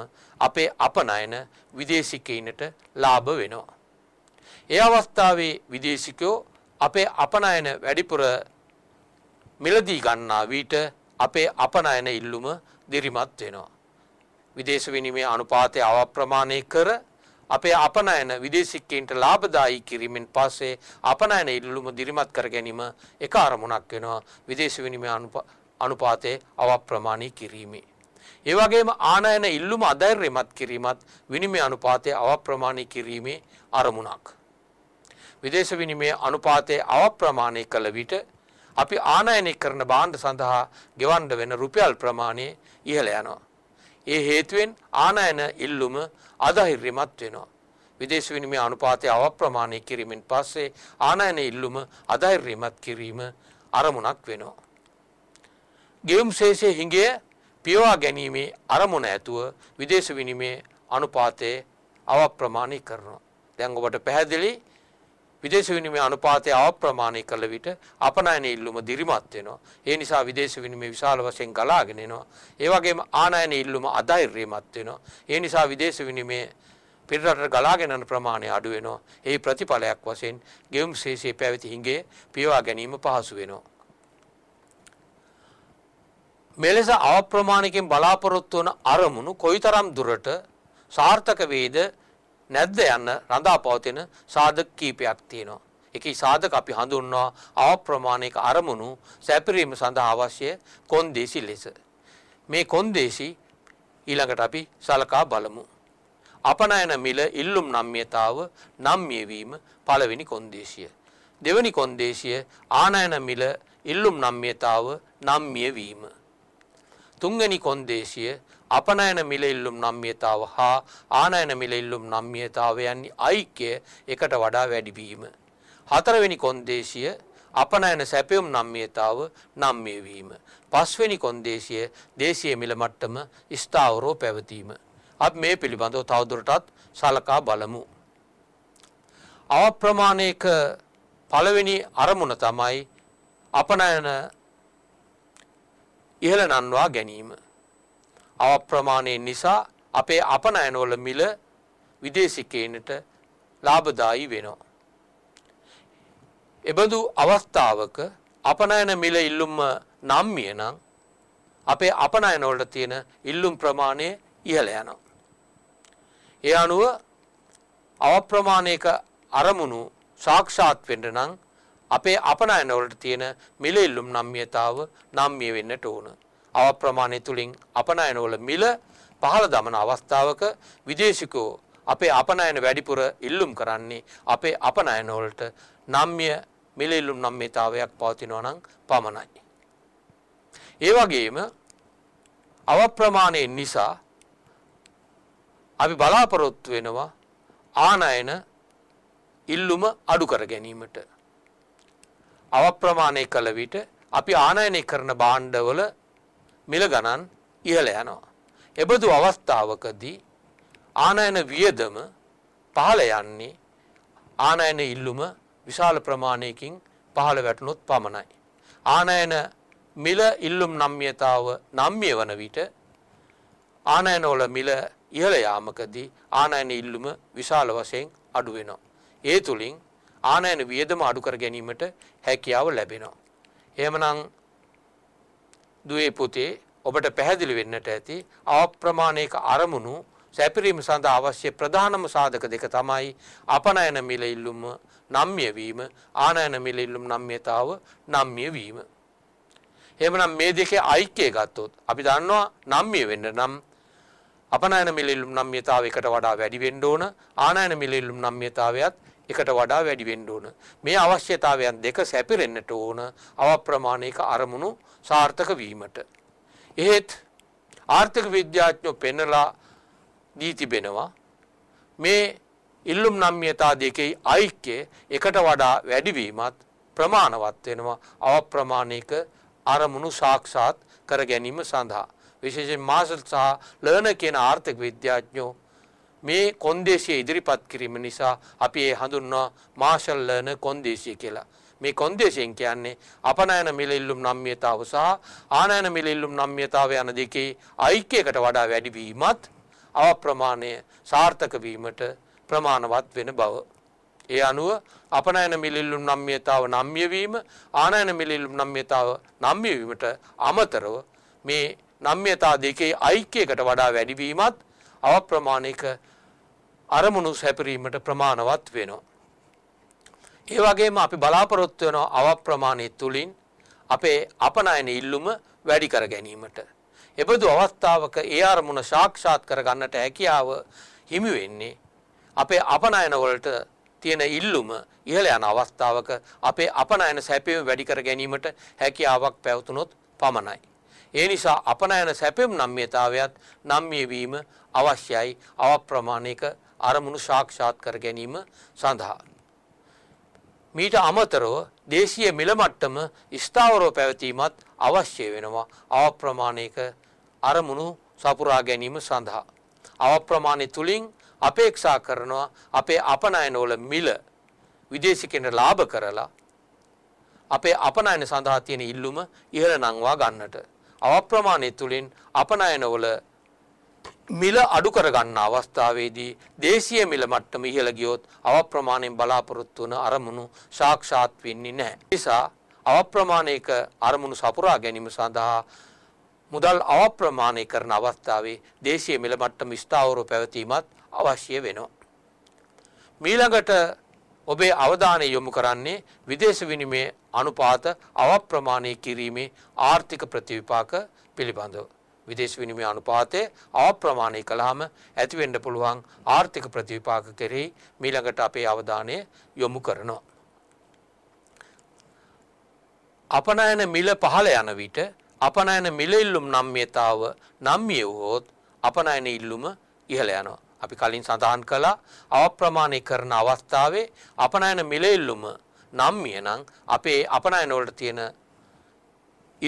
අපේ අපනයන විදේශිකයිනට ලාභ වෙනවා. ඒ අවස්ථාවේ විදේශිකයෝ අපේ අපනයන වැඩිපුර මිලදී ගන්නා විට අපේ අපනයන ඉල්ලුම දිරිමත් වෙනවා. විදේශ විනිමය අනුපාතය අවප්‍රමාණය කර අපේ අපනයන විදේශිකයන්ට ලාභදායි කිරීමෙන් පස්සේ අපනයන ඉල්ලුම දිරිමත් කර ගැනීම එක අරමුණක් වෙනවා විදේශ විනිමය අනුපාතය අවප්‍රමාණී කිරීමේ. ඒවගේම ආනයන ඉල්ලුම අධෛර්යමත් කිරීමත් විනිමේ අනුපාතය අවප්‍රමාණය කිරීමේ අරමුණක්. විදේශ විනිමේ අනුපාතය අවප්‍රමාණය කළ විට අපි ආනයනය කරන බාණ්ඩ සඳහා ගෙවන්ඩ වෙන රුපියල් ප්‍රමාණය ඉහළ යනවා. ඒ හේතුවෙන් ආනයන ඉල්ලුම අදහිර්යමත් වෙනවා. විදේශ විනිමේ අනුපාතය අවප්‍රමාණය කිරීමෙන් පස්සේ ආනයන ඉල්ලුම අදෛර්යමත් කිරීම අරමුණක් වෙනවා. ගෙවුම් ශේෂය හිඟය පියවා ගැනීමේ අරමුණ ඇතුව විදේශ විනිමේ අනුපාතයේ අවප්‍රමාණී කරනවා. දැන් ඔබට පැහැදිලි විදේශ විනිමය අනුපාතය අවප්‍රමාණී කළ විට අපනයන ඉල්ලුම දිරිමත් වෙනවා. ඒ නිසා විදේශ විනිමය විශාල වශයෙන් ගලාගෙන එනවා. ඒ වගේම ආනයන ඉල්ලුම අධෛර්යමත් වෙනවා. ඒ නිසා විදේශ විනිමය පිටරටට ගලාගෙන යන ප්‍රමාණය අඩු වෙනවා. ඒ ප්‍රතිඵලයක් වශයෙන් ගෙවුම් ශේෂයේ පැවති හිඟේ පියවා ගැනීම පහසු වෙනවා. මෙලෙස අවප්‍රමාණිකෙන් බලාපොරොත්තු වන අරමුණු කොයිතරම් දුරට සාර්ථක වේද නැද්ද යන්න රඳා පවතින සාධක කීපයක් තියෙනවා. එකී සාධක අපි හඳුන්වනවා අවප්‍රමාණික අරමුණු සැපිරීම සඳහා අවශ්‍ය කොන්දේසි ලෙස. මේ කොන්දේසි ඊළඟට අපි සලකා බලමු. අපනයන මිල ඉල්ලුම් නම්්‍යතාව නම්යවීම පළවෙනි කොන්දේශය. දෙවනි කොන්දේශය ආනයන මිල ඉල්ලුම් නම්්‍යතාව නම්යවීම. තුන්ගනි කොන්දේශය අපනයන මිලෙල්ලුම් නම්යතාව හා ආනයන මිලෙල්ලුම් නම්යතාවයන්නේ අයික්‍ය එකට වඩා වැඩිවීම. හතරවෙනි කොන්දේශය අපනයන සැපයුම් නම්යතාව නම්යවීම. පස්වෙනි කොන්දේශය දේශය මිලමට්ටම ස්ථාවරෝ පැවතීම. අප මේ පිළිබඳව තවදුරටත් සලකා බලමු. අවප්‍රමාණයක පළවෙනි අරමුණ තමයි අපනයන ඉහළ නන්වා ගැනීම. අවප්‍රමාණයෙන් නිසා අපේ අපනයනවල මිල විදේශිකයනට ලාභදායි වෙනවා. එබඳු අවස්ථාවක අපනයන මිල ඉල්ලුම්ම නම්මිය නම් අපේ අපනයනවලට තියෙන ඉල්ලුම් ප්‍රමාණය ඉහළ යනවා. ඒ අනුව අවප්‍රමාණයක අරමුණු සාක්ෂාත් වෙන්න නම් අපේ අපනයනවලට තියෙන මිලෙල්ලුම් නම්්‍යතාව නම්ිය වෙන්නට ඕන. අවප්‍රමාණය තුළින් අපනයනවල මිල පහළ දමන අවස්ථාවක විදේශිකෝ අපේ අපනයන වැඩිපුර ඉල්ලුම් කරන්නේ අපේ අපනයනවලට නම්ිය මිලෙල්ලුම් නම්්‍යතාවයක් පවතිනවනං පමණයි. ඒ වගේම අවප්‍රමාණයෙන් නිසා අපි බලාපොරොත්තු වෙනවා ආනයන ඉල්ලුම අඩු කර ගැනීමට අවප්‍රමාණය කළ විට අපි ආනයනය කරන භාණ්ඩවල මිල ගණන් ඉහළ යනවා. එබඳු අවස්ථාවකදී ආනයන වියදම පහළ යන්නේ ආනයන ඉල්ලුම විශාල ප්‍රමාණයකින් පහළ වැටනොත් පමණයි. ආනයන මිල ඉල්ලුම් නම්්‍යතාව නම්ය වන විට ආනයනෝල මිල ඉහළ යාමකදී ආනයන ඉල්ලුම විශාල වශයෙන් අඩුවෙනවා. ඒ තුළින් ආනයන වියදම අඩු කර ගැනීමට හැකියාව ලැබෙනවා. එහෙමනම් දුවේ පුතේ ඔබට පැහැදිලි වෙන්නට ඇති අවප්‍රමාණයක අරමුණු සැපිරීම සඳහා අවශ්‍ය ප්‍රධානම සාධක දෙක තමයි අපනයන මිල ඉල්ලුම නම්ය වීම ආනයන මිල ඉල්ලුම් නම්‍යතාව නම්ය වීම. එහෙමනම් මේ දෙකේ ඓක්‍යය ගත්තොත් අපි දන්නවා නම්ය වෙන්න නම් අපනයන මිල ඉල්ලුම් නම්‍යතාවයකට වඩා වැඩි වෙන්න ඕන ආනයන මිල ඉල්ලුම් නම්‍යතාවයත් එකට වඩා වැඩි වෙන්න ඕන. මේ අවශ්‍යතාවයන් දෙක සැපිරෙන්නට ඕන අවප්‍රමාණික අරමුණු සාර්ථක වීමට. එහෙත් ආර්ථික විද්‍යාඥයෝ පෙන්නලා දී තිබෙනවා මේ ඉල්ලුම් නම්්‍යතා දෙකේ ඓක්‍යය එකට වඩා වැඩිවීමත් ප්‍රමාණවත් වෙනවා අවප්‍රමාණික අරමුණු සාක්ෂාත් කර ගැනීම සඳහා විශේෂයෙන් මාසල් සහ ලර්න කියන ආර්ථික විද්‍යාඥයෝ මේ කොන්දේසිය ඉදිරිපත් කිරීම නිසා අපි ඒ හඳුන්වා මාෂල් ලර්න කොන්දේසිය කියලා. මේ කොන්දේසියෙන් කියන්නේ අපනයන මිලෙල්ලුම් නම්්‍යතාව සහ ආනයන මිලෙල්ලුම් නම්්‍යතාව යන දෙකේ ඓක්‍යයකට වඩා වැඩිවීමත් අවප්‍රමාණය සාර්ථක වීමට ප්‍රමාණවත් වෙන බව. ඒ අනුව අපනයන මිලිල්ලුම් නම්්‍යතාව නම්යවීම ආනයන මිලිල්ලුම් නම්්‍යතාව නම්යවීමට අමතරව මේ නම්්‍යතා දෙකේ ඓක්‍යයකට වඩා වැඩිවීමත් අවප්‍රමාණයක අරමුණු සැපරීමට ප්‍රමාණවත් වෙනවා. ඒ වගේම අපි බලාපොරොත්තු වෙන අවප්‍රමාණය තුලින් අපේ අපනයන ඉල්ලුම වැඩි කර ගැනීමට. එබඳු අවස්ථාවක ඒ අරමුණ සාක්ෂාත් කර ගන්නට හැකියාව හිමි වෙන්නේ අපේ අපනයන වලට තියෙන ඉල්ලුම ඉහළ යන අවස්ථාවක අපේ අපනයන සැපයීම වැඩි කර ගැනීමට හැකියාවක් පැවතුනොත් පමණයි. ඒ නිසා අපනයන සැපයීම් නම්‍යතාවයත් නම්‍ය වීම අවශ්‍යයි අවප්‍රමාණික අරමුණු සාක්ෂාත් කර ගැනීම සඳහා. මීට අමතරව දේශීය මිල මට්ටම ස්ථාවරව පැවතීමත් අවශ්‍ය වෙනවා අවප්‍රමාණයක අරමුණු සපුරා ගැනීම සඳහා. අවප්‍රමාණය තුලින් අපේක්ෂා කරනවා අපේ අපනයනවල මිල විදේශිකෙන්ට ලාභ කරලා අපේ අපනයන සඳහා තියෙන ඉල්ලුම ඉහළ නංවා ගන්නට. අවප්‍රමාණය තුළින් අපනයනවල මිල අඩු කරගන්න අවස්ථාවේදී දේශීය මිල මට්ටම ඉහළ ගියොත් අවප්‍රමාණයෙන් බලාපොරොත්තු වන අරමුණු සාක්ෂාත් වෙන්නේ නැහැ. නිසා අවප්‍රමාණයක අරමුණු සපුරා ගැනීම සඳහා මුදල් අවප්‍රමාණය කරන අවස්ථාවේ දේශීය මිල මට්ටම ස්ථාවරව පැවතීමත් අවශ්‍ය වෙනවා. මීළඟට ඔබේ අවධානය යොමු කරන්නේ විදේශ විනිමය අනුපාත අවප්‍රමාණය කිරීමේ ආර්ථික ප්‍රතිවිපාක පිළිබඳව. විදේශ විනිමය අනුපාතය අවප්‍රමාණී කළාම ඇතිවෙන්න පුළුවන් ආර්ථික ප්‍රතිවිපාක කෙරෙහි මීළඟට අපේ අවධානය යොමු කරනවා. අපනයන මිල පහළ යන විට අපනයන මිල ඉල්ලුම් නම්්‍යතාව නම්ිය වූහෝත් අපනයන ඉල්ලුම ඉහළ යනවා. අපි කලින් සඳහන් කළා අවප්‍රමාණය කරන අවස්ථාවේ අපනයන මිල ඉල්ලුම නම්ිය නම් අපේ අපනයනවලට තියෙන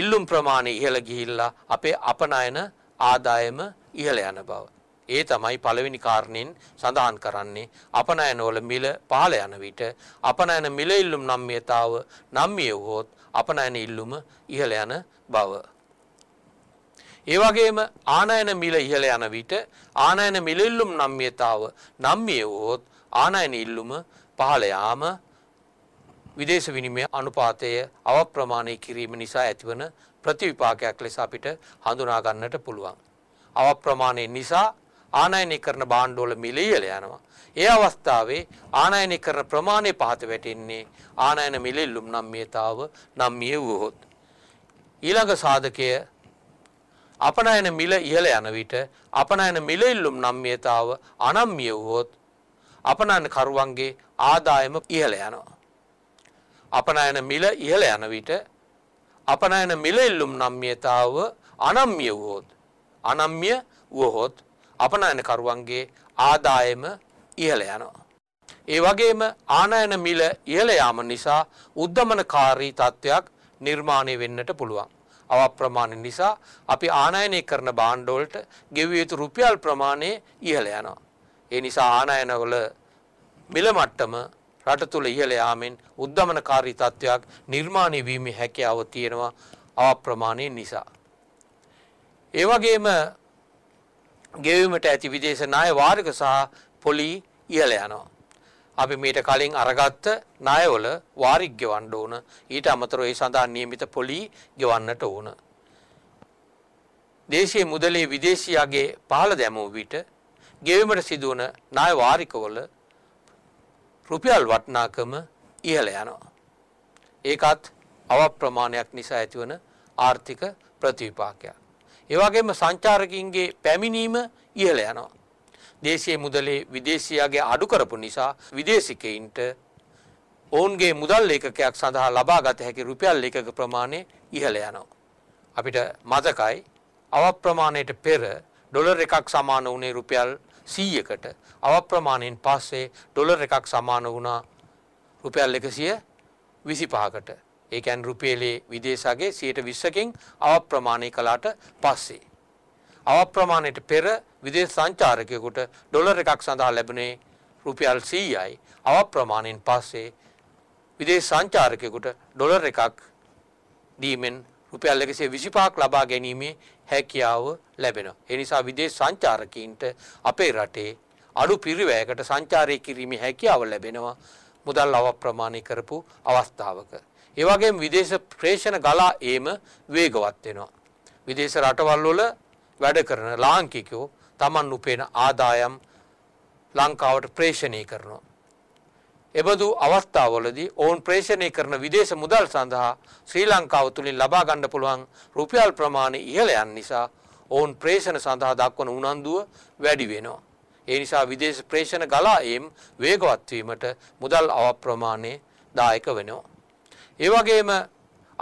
ඉල්ලුම් ප්‍රමාණය ඉහළ ගිහිල්ලා අපේ අපනයන ආදායම ඉහළ යන බව. ඒ තමයි පළවෙනි කාරණයෙන් සඳහන් කරන්නේ අපනයනවල මිල පහළ යන විට අපනයන මිල ඉල්ලුම් නම්්‍යතාව නම්මිය වුවොත් අපනයන ඉල්ලුම ඉහළ යන බව. ඒ වගේම ආනයන මිල ඉහළ යන විට ආනයන මිල ඉල්ලුම් නම්්‍යතාව නම්මිය වුවොත් ආනයන ඉල්ලුම පහළ යාම විදේශ විනිමය අනුපාතය අවප්‍රමාණය කිරීම නිසා ඇතිවන ප්‍රතිවිපාකයක් ලෙස අපිට හඳුනා ගන්නට පුළුවන්. අවප්‍රමාණය නිසා ආනයනය කරන භාණ්ඩවල මිලීයල යනවා. ඒ අවස්ථාවේ ආනයනය කරන ප්‍රමාණය පහත වැටෙන්නේ ආනයන මිලෙල්ලුම් නම්මියතාව නම්මිය වුවහොත්. ඊළඟ සාධකය අපනයන මිල ඉහළ යන විට අපනයන මිලෙල්ලුම් නම්මියතාව අනම්මිය වුවහොත් අපනයන කරුවන්ගේ ආදායම ඉහළ යනවා. අපනයන මිල ඉහළ යන විට අපනයන මිල ඉල්ලුම් නම්්‍යතාව අනම්්‍ය වුවොත් අනම්්‍ය වුවහොත් අපනයන කරුවන්ගේ ආදායම ඉහළ යනවා. ඒ වගේම ආනයන මිල ඉහළ යාම නිසා උද්ධමනකාරී තත්ත්වයක් නිර්මාණය වෙන්නට පුළුවන්. අවප්‍රමාණ නිසා අපි ආනයනය කරන බාණ්ඩෝල්ට ගෙවිය යුතු රුපියල් ප්‍රමාණය ඉහළ යනවා. ඒ නිසා ආනයනවල මිල මට්ටම රට තුළ ඉහළ යාමෙන් උද්ධමනකාරී තත්ත්වයක් නිර්මාණය වීමේ හැකියාව තියෙනවා අවප්‍රමාණයෙන් නිසා. ඒ වගේම ගෙවීමට ඇති විදේශ ණය වාරික සහ පොලි ඉහළ යනවා. අපි මීට කලින් අරගත්ත ණයවල වාරික් ගෙවන්න ඕන. ඊට අමතරව ඒ සඳහා નિયમિત පොලි ගෙවන්නට ඕන. දේශීය මුදලේ විදේශියාගේ පහළ දැමූ විට ගෙවීමට සිදුවන ණය වාරිකවල රුපියල් වටනාකම ඉහළ යනවා. ඒකත් අවප්‍රමාණයක් නිසා ඇතිවන ආර්ථික ප්‍රතිවිපාකයක්. ඒවගේම සංචාරකින්ගේ පැමිණීම ඉහළ යනවා. දේශයේ මුදලේ විදේශයාගේ අඩු කරපු නිසා විදේශිකයින්ට ඔවුන්ගේ මුදල් ඒකකයක් සඳහා ලබාගත හැකි රුපියල් ඒකක ප්‍රමාණය ඉහළ යනවා. අපිට මතකයි අවප්‍රමාණයට පෙර ඩොලර් එකක් සමාන වුණේ රුපියල් සීයකට අවප්‍රමාණයෙන් පස්සේ ඩොලර් එකක් සමාන වුණා රුපැල් එකසිය විසිපහකට ඒකැන් රුපේලේ විදේශගේ සයට විස්සකින් අවප්‍රමාණය කලාට පස්සේ. අවප්‍රමාණයට පෙර විදේශ සංචාරකයකුට ඩොලර් එකක් සඳහා ලැබුණේ රුපියල් සීයයි අවප්‍රමාණයෙන් පස්සේ විදේශ සංචාරකයකුට ඩොලර් එකක් දීමෙන් රුපියල් 125ක් ලබා ගැනීමේ හැකියාව ලැබෙනවා. ඒ නිසා විදේශ සංචාරකීන්ට අපේ රටේ අඩු පිරිවැයකට සංචාරය කිරීමේ හැකියාව ලැබෙනවා මුදල් අවප්‍රමාණී කරපු අවස්ථාවක. ඒ වගේම විදේශ ප්‍රේෂණ ගලා ඒම වේගවත් වෙනවා. විදේශ රටවල් වල වැඩ කරන ලාංකිකයෝ තමන් උපයන ආදායම් ලංකාවට ප්‍රේෂණය කරනවා. එබඳු අවස්ථාවලදී ඔවුන් ප්‍රේෂණය කරන විදේශ මුදල් සඳහා ශ්‍රී ලංකාව තුළින් ලබා ගන්න පුළුවන් රුපියල් ප්‍රමාණය ඉහළ යන නිසා ඔවුන් ප්‍රේෂණ සඳහා දක්වන උනන්දුව වැඩි වෙනවා. ඒ නිසා විදේශ ප්‍රේෂණ ගලා එම් වේගවත් වීමට මුදල් අවප්‍රමාණය දායක වෙනවා. ඒ වගේම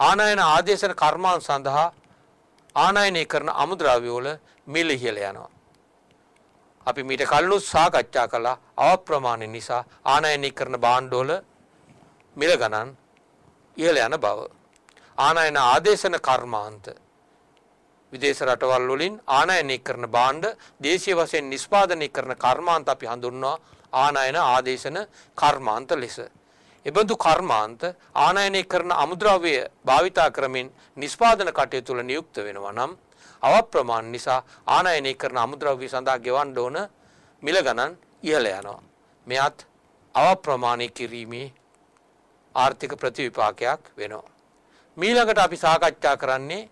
ආනයන ආදේශන කර්මාන් සඳහා ආනයනය කරන අමුද්‍රව්‍ය වල මිල ඉහළ යනවා. අපි මීට කලිනුත් සාකච්ඡා කළා අවප්‍රමාණය නිසා ආනයනී කරන බාණ්ඩෝල මිල ගණන් ඉහළ යන බව. ආනයන ආදේශන කර්මාන්ත විදේශ රටවල් වලින් ආනයනය කරන බාණ්ඩ දේශීය වශයෙන් නිෂ්පාදනය කරන කර්මාන්ත අපි හඳුන්වනවා ආනයන ආදේශන කර්මාන්ත ලෙස. එබඳු කර්මාන්ත ආනයනය කරන අමුද්‍රව්‍ය භාවිතා කරමින් නිෂ්පාදන කටයුතු තුළ නියුක්ත වෙනවා නම් අවප්‍රමාණ නිසා ආනයනය කරන අමුද්‍රව්‍ය සඳහා ගෙවන්න ඕන මිල ගණන් ඉහළ යනවා. මෙයත් අවප්‍රමාණය කිරීමේ ආර්ථික ප්‍රතිවිපාකයක් වෙනවා. මීළඟට අපි සාකච්ඡා කරන්නේ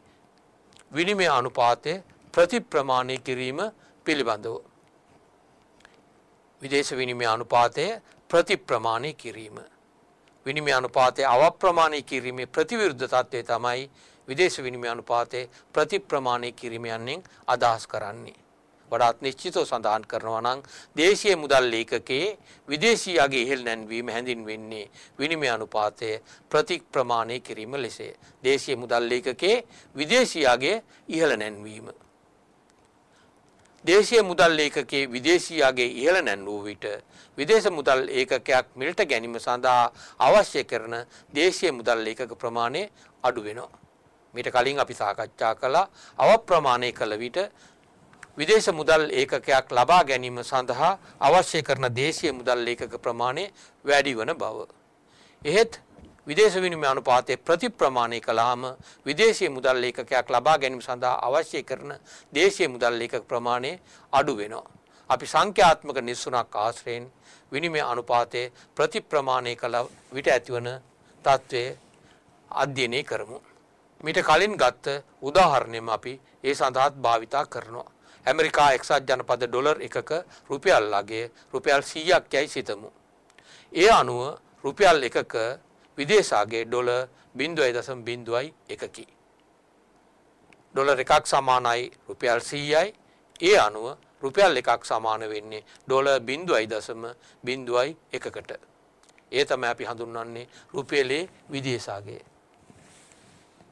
විනිමය අනුපාතය ප්‍රතිප්‍රමාණය කිරීම පිළිබඳව. විදේශ විනිමය අනුපාතය ප්‍රතිප්‍රමාණය කිරීම. විනිමය අනුපාතය අවප්‍රමාණය කිරීමේ ප්‍රතිවිරුද්ධ තත්ත්වය තමයි විදේශ විනිමය අනුපාතයේ ප්‍රතිප්‍රමාණය කිරීම යන්නෙන් අදහස් කරන්නේ. වඩාත් නිශ්චිතව සඳහන් කරනවා නම් දේශීය මුදල් ලේඛකයේ විදේශීය අගේ ඉහළ නැන්වීම හැඳින්වෙන්නේ විනිමය අනුපාතය ප්‍රතිප්‍රමාණය කිරීම ලෙසය. දේශීය මුදල් ලේඛකයේ විදේශීය අගේ ඉහළ නැන්වීම. දේශීය මුදල් ලේඛකයේ විදේශීය අගේ ඉහළ නැන්වූ විට විදේශ මුදල් ඒකකයක් මිලට ගැනීම සඳහා අවශ්‍ය කරන දේශීය මුදල් ලේඛක ප්‍රමාණය අඩු වෙනවා. මීට කලින් අපි සාකච්ඡා කළා අවප්‍රමාණය කළ විට විදේශ මුදල් ඒකකයක් ලබා ගැනීම සඳහා අවශ්‍ය කරන දේශීය මුදල් ඒකක ප්‍රමාණය වැඩි වන බව. එහෙත් විදේශ විනිමය අනුපාතය ප්‍රතිප්‍රමාණය කළාම විදේශීය මුදල් ඒකකයක් ලබා ගැනීම සඳහා අවශ්‍ය කරන දේශීය මුදල් ඒකක ප්‍රමාණය අඩු වෙනවා. අපි සංඛ්‍යාත්මක නිස්සුණක් ආශ්‍රයෙන් විනිමය අනුපාතය ප්‍රතිප්‍රමාණය කළ විට ඇතිවන තත්ත්වය අධ්‍යයනය කරමු. මිට කලින් ගත්ත උදාහරණයම අපි ඒ සඳහාත් භාවිතා කරනවා. ඇමරිකා එක්සත් ජනපද ඩොලර් එකක රුපියල්ලාගේ රුපියල් 100ක් යයි සිතමු. ඒ අනුව රුපියල් එකක විදේශාගේ ඩොලර් 0.01කි. ඩොලර් එකක් සමානයි රුපියල් 100යි. ඒ අනුව රුපියල් එකක් සමාන වෙන්නේ ඩොලර් 0.01කට. ඒ තමයි අපි හඳුන්වන්නේ රුපියලේ විදේශාගේ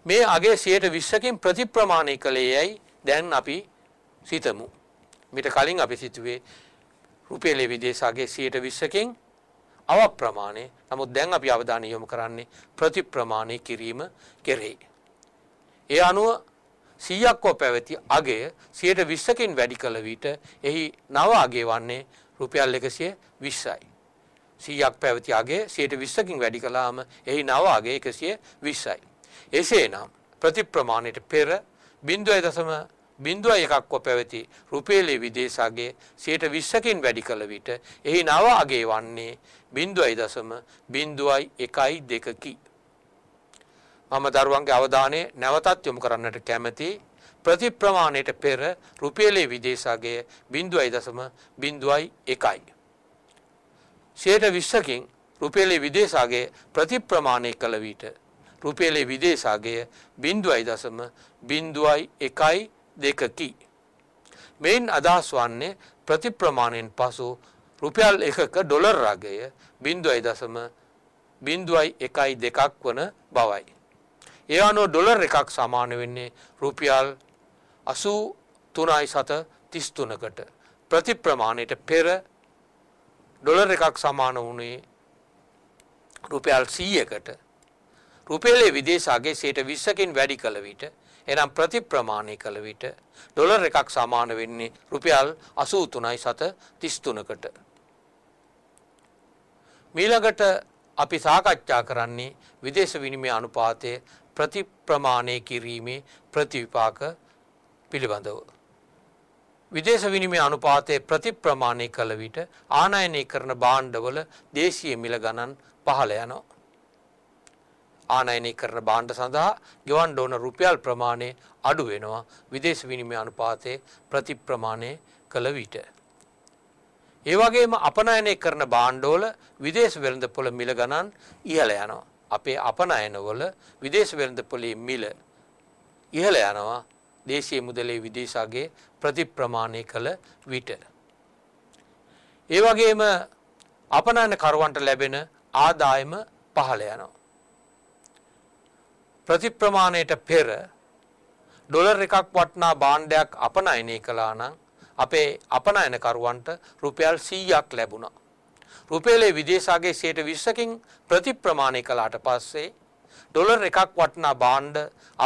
මේ අගේ 120කින් ප්‍රතිප්‍රමාණය කළේ යයි දැන් අපි සිතමු. මිට කලින් අපි සිතුවේ රුපියලේ විදේශ අගේ 120කින් අවප්‍රමාණය නමුත් දැන් අපි අවධානය යොමු කරන්නේ ප්‍රතිප්‍රමාණය කිරීම කෙරෙහි. ඒ අනුව 100ක් හෝ පැවති අගය 120කින් වැඩි කළ විට එහි නව අගය වන්නේ රුපියල් 120යි. 100ක් පැවති අගය 120කින් වැඩි කළාම එහි නව අගය 120යි. එසේනම් ප්‍රතිප්‍රමාණයට පෙර බිින්දුවයි දසම බිින්දුව එකක්ව පැවැති රුපේලේ විදේශගේ සයට විශ්සකින් වැඩි කළ විට එහි නවාගේ වන්නේ බිින්දුවයි දසම බිින්දුවයි එකයි දෙකකි. මම දරුවන්ගේ අවධානය නැවතත් යොමු කරන්නට කැමති ප්‍රතිප්‍රමාණයට පෙර රුපියලේ විදේශගේ බිින්දුවයි දසම බිින්දුවයි එකයි. සයට විශ්සකින් රුපේලේ විදේශගේ ප්‍රතිප්‍රමාණය කළ විට රුපියලේ විදේශාගය බින්දුවයි දසම බින්දුවයි එකයි දෙකකි. මෙයින් අදහස් වන්නේ ප්‍රතිප්‍රමාණයෙන් පසු රුපියල් එකක ඩොලර් රාගය බින්දුවයි දසම බින්දුවයි එකයි දෙකක් වන බවයි. ඒ අනුව ඩොලර් එකක් සමාන වෙන්නේ රුපියල් අසූ තුනයි සත තිස්තුනකට ප්‍රතිප්‍රමාණයට පෙර ඩොලර් එකක් සමාන වුණේ රුපියල් සීයකට රුපියලේ විදේශ අගය 120කින් වැඩි කළ විට එනම් ප්‍රතිප්‍රමාණය කළ විට ඩොලර් එකක් සමාන වෙන්නේ රුපියල් 83.33කට. මීළඟට අපි සාකච්ඡා කරන්නේ විදේශ විනිමය අනුපාතය ප්‍රතිප්‍රමාණය කිරීමේ ප්‍රතිවිපාක පිළිබඳව. විදේශ විනිමය අනුපාතයේ ප්‍රතිප්‍රමාණය කළ විට ආනයනය කරන භාණ්ඩවල දේශීය මිල ගණන් පහළ යනවා. ආනයනය කරන බාණ්ඩ සඳහා ගෙවන්න ඕන රුපියල් ප්‍රමාණය අඩු වෙනවා විදේශ විනිමය අනුපාතයේ ප්‍රතිප්‍රමාණය කළ විට. ඒ වගේම අපනයනය කරන බාණ්ඩෝල විදේශ වෙළඳපොළ මිල ගණන් ඉහළ යනවා. අපේ අපනයනවල විදේශ වෙළඳපොළේ මිල ඉහළ යනවා දේශීය මුදලේ විදේශාගේ ප්‍රතිප්‍රමාණය කළ විට. ඒ වගේම අපනයන කරුවන්ට ලැබෙන ආදායම පහළ යනවා. ප්‍රතිප්‍රමාණයට පෙර ඩොලර් එකක් වටනා බාණ්ඩයක් අපනයනය කළා නම් අපේ අපනයනකරුවන්ට රුපියල් 100ක් ලැබුණා. රුපියලේ විදේශාගයේ 120කින් ප්‍රතිප්‍රමාණය කළාට පස්සේ ඩොලර් එකක් වටනා බාණ්ඩ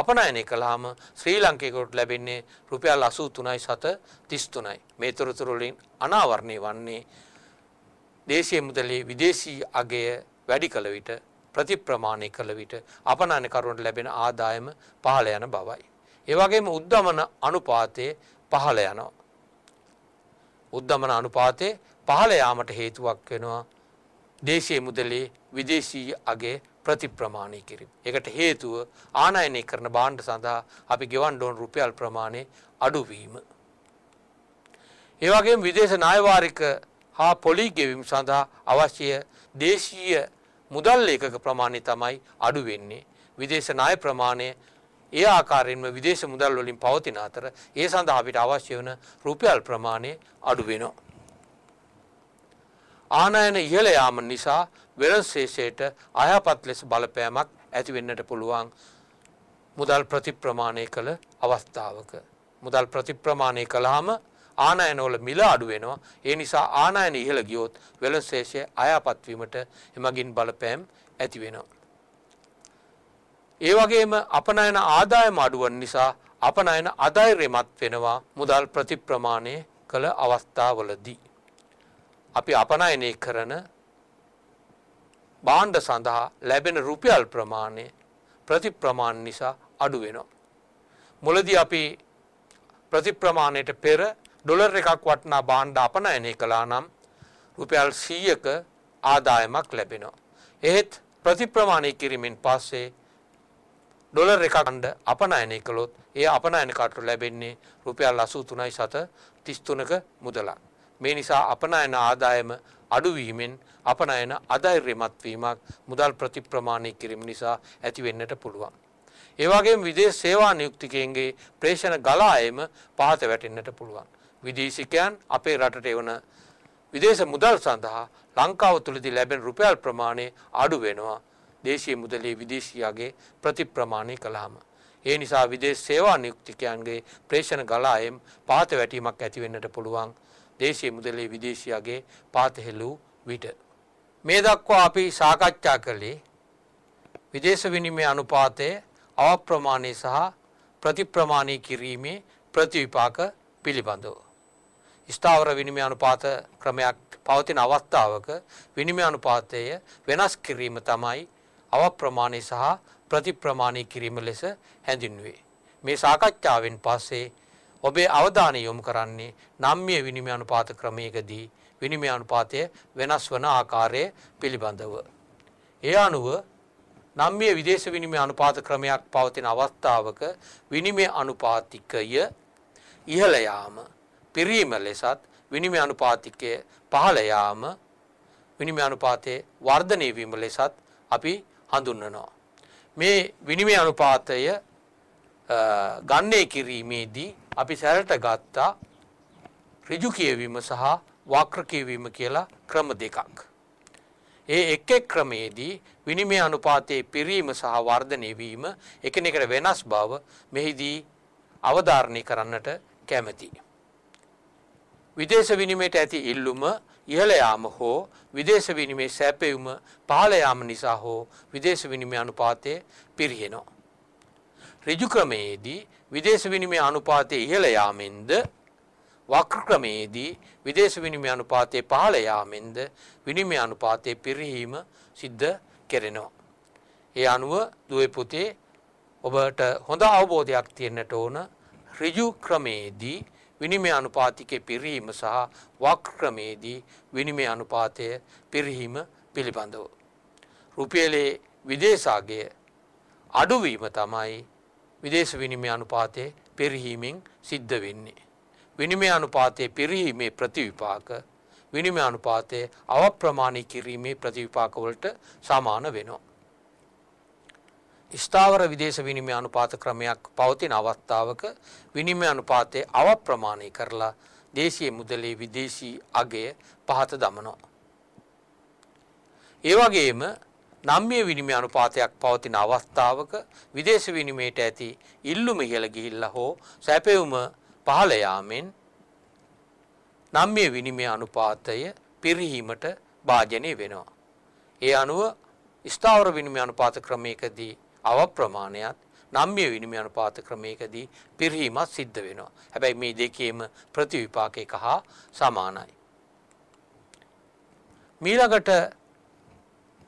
අපනයනය කළාම ශ්‍රී ලංකේකට ලැබෙන්නේ රුපියල් 83.733යි. මේ තොරතුරු වලින් අනාවරණය වන්නේ දේශීය මුදලේ විදේශී අගය වැඩි කළ විට ප්‍රතිප්‍රමාණය කළ විට අපනයන කරුවන්ට ලැබෙන ආදායම පහළ යන බවයි. ඒවගේම උද්ධමන අනුපාතයේ පහළ යනවා. උද්ධමන අනුපාතයේ පහළ යාමට හේතුවක් වෙනවා දේශය මුදලේ විදේශී අගේ ප්‍රතිප්‍රමාණය කිරීම. එකට හේතුව ආනයනය කරන බාණ්ඩ සඳහා අපි ගෙවන් ඩෝන් රුපියල් ප්‍රමාණය අඩුවීම. ඒවගේ විදේශ නායවාරික හා පොලි ගෙවීම සඳහා අවශ්‍යය දේශීය මුදල් ඒකක ප්‍රමාණය තමයි අඩු වෙන්නේ. විදේශ ණය ප්‍රමාණය ඒ ආකාරයෙන්ම විදේශ මුදල් වලින් පවතින අතර ඒ සඳහා අපිට අවශ්‍ය වන රුපියල් ප්‍රමාණය අඩු වෙනවා. ආනයන ඉහළ යාම නිසා වෙළඳ ශේෂයට අයහපත් ලෙස බලපෑමක් ඇති වෙන්නට පුළුවන් මුදල් ප්‍රතිප්‍රමාණය කළ අවස්ථාවක. මුදල් ප්‍රතිප්‍රමාණය කළාම ආනයනවල මිල අඩු වෙනවා. ඒ නිසා ආනයන ඉහළ ගියොත් වෙළඳ ශේෂය අයාපත් වීමට එමගින් බලපෑම් ඇති වෙනවා. ඒ වගේම අපනයන ආදායම අඩු වන නිසා අපනයන අධෛර්යමත් වෙනවා මුදල් ප්‍රතිප්‍රමාණය කළ අවස්ථාවලදී. අපි අපනයනය කරන බාණ්ඩ සඳහා ලැබෙන රුපියල් ප්‍රමාණය ප්‍රතිප්‍රමාණ නිසා අඩු වෙනවා. මුලදී අපි ප්‍රතිප්‍රමාණයට පෙර ඩොලර් එකක් වටනා බාණ්ඩ අපනයනය කළා නම් රුපියල් 100ක ආදායමක් ලැබෙනවා. එහෙත් ප්‍රතිප්‍රමාණය කිරීමෙන් පස්සේ ඩොලර් එකක් අණ්ඩ අපනයනය කළොත් ඒ අපනයනකට ලැබෙන්නේ රුපියල් 83.733ක මුදලක්. මේ නිසා අපනයන ආදායම අඩුවීමෙන් අපනයන අධෛර්යමත් වීමක් මුදල් ප්‍රතිප්‍රමාණය කිරීම නිසා ඇති වෙන්නට පුළුවන්. ඒ වගේම විදේශ සේවා නියුක්තිකයන්ගේ ප්‍රේෂණ ගලායම පහත වැටෙන්නට පුළුවන්. විදේශිකයන් අපේ රටට එවන විදේශ මුදල් සඳහා ලංකාව තුළදී ලැබෙන රුපියල් ප්‍රමාණය අඩු වෙනවා දේශීය මුදලේ විදේශියාගේ ප්‍රතිප්‍රමාණය කළාම. ඒ නිසා විදේශ සේවා නියුක්තිකයන්ගේ ප්‍රේෂණ ගලායම් පාත වැටීමක් ඇතිවෙන්නට පුළුවන් දේශීය මුදලේ විදේශියාගේ පාතහෙලූ විට. මේ දක්වා අපි සාකච්ඡා කළේ විදේශ විනිමය අනුපාතය අවප්‍රමාණය සහ ප්‍රතිප්‍රමාණය කිරීමේ ප්‍රතිවිපාක පිළිබඳව. ස්ථාවර විනිමය අනුපාත ක්‍රමයක් පවතින අවස්ථාවක විනිමය අනුපාතය වෙනස් කිරීම තමයි අවප්‍රමාණය සහ ප්‍රතිප්‍රමාණය කිරීම ලෙස හැඳින්වේ. මේ සාකච්ඡාවෙන් පස්සේ ඔබේ අවධානය යොමු කරන්නේ නම්ය විනිමය අනුපාත ක්‍රමයකදී විනිමය අනුපාතය වෙනස් වන ආකාරය පිළිබඳව. ඒ අනුව නම්ය විදේශ විනිමය අනුපාත ක්‍රමයක් පවතින අවස්ථාවක විනිමය අනුපාතිකය ඉහළ යාම පිරීම ලෙසත් විනිමය අනුපාතිකය පහළ යාම විනිමය අනුපාතයේ වර්ධනය වීම ලෙසත් අපි හඳුන්වනවා. මේ විනිමය අනුපාතය ගන්නේ කිරීමේදී අපි සැරට ගත්තා ඍජු කියවීම සහ වක්‍ර කියවීම කියලා ක්‍රම දෙකක්. ඒ එක් එක් ක්‍රමයේදී විනිමය අනුපාතයේ පිරීම සහ වර්ධනය වීම එකිනෙකට වෙනස් බව මෙහිදී අවධාරණය කරන්නට කැමැතියි. විදේශ විනිමයට ඇති ඉල්ලුම ඉහළ යාම හෝ විදේශ විනිමේ සැපයුම පහළ යාම නිසා හෝ විදේශ විනිමය අනුපාතය පිරිහෙනවා. ඍජු ක්‍රමයේදී විදේශ විනිමය අනුපාතය ඉහළ යාමෙන්ද වක්‍ර ක්‍රමයේදී විදේශ විනිමය අනුපාතය පහළ යාමෙන්ද විනිමය අනුපාතය පිරිහීම සිද්ධ කෙරෙනවා. ඒ අනුව දුවේ පුතේ ඔබට හොඳ අවබෝධයක් තියෙන්නට ඕන ඍජු ක්‍රමයේදී විනිමය අනුපාතිකයේ පිරීම සහ වක්‍රමේදී විනිමය අනුපාතය පිරීම පිළිබඳව. රුපියලේ විදේශාගය අඩුවීම තමයි විදේශ විනිමය අනුපාතයේ පිරිහීමෙන් සිද්ධ වෙන්නේ. විනිමය අනුපාතයේ පිරිහීමේ ප්‍රතිවිපාක විනිමය අනුපාතයේ අවප්‍රමාණී කිරීමේ ප්‍රතිවිපාක වලට සමාන වෙනවා. ස්ථාවර විදේශ විනිමය අනුපාත ක්‍රමයක් පවතින අවස්ථාවක විනිමය අනුපාතය අවප්‍රමාණය කරලා දේශීය මුදලේ විදේශී අගය පහත දමනවා. ඒ වගේම නම්මිය විනිමය අනුපාතයක් පවතින අවස්ථාවක විදේශ විනිමයට ඇති ඉල්ලුම ඉහළ ගිහිල්ලා හෝ සැපයුම පහළ යාමෙන් නම්මිය විනිමය අනුපාතය පිරිහීමට භාජනය වෙනවා. ඒ අනුව ස්ථාවර විනිමය අනුපාත ක්‍රමයකදී අවප්‍රමාණයත් නම්ය විනිමය අනුපාත ක්‍රමයකදී පිරිහීමක් සිද්ධ වෙනවා. හැබැයි මේ දෙකේම ප්‍රතිවිපාක එක හා සමානයි. මීළඟට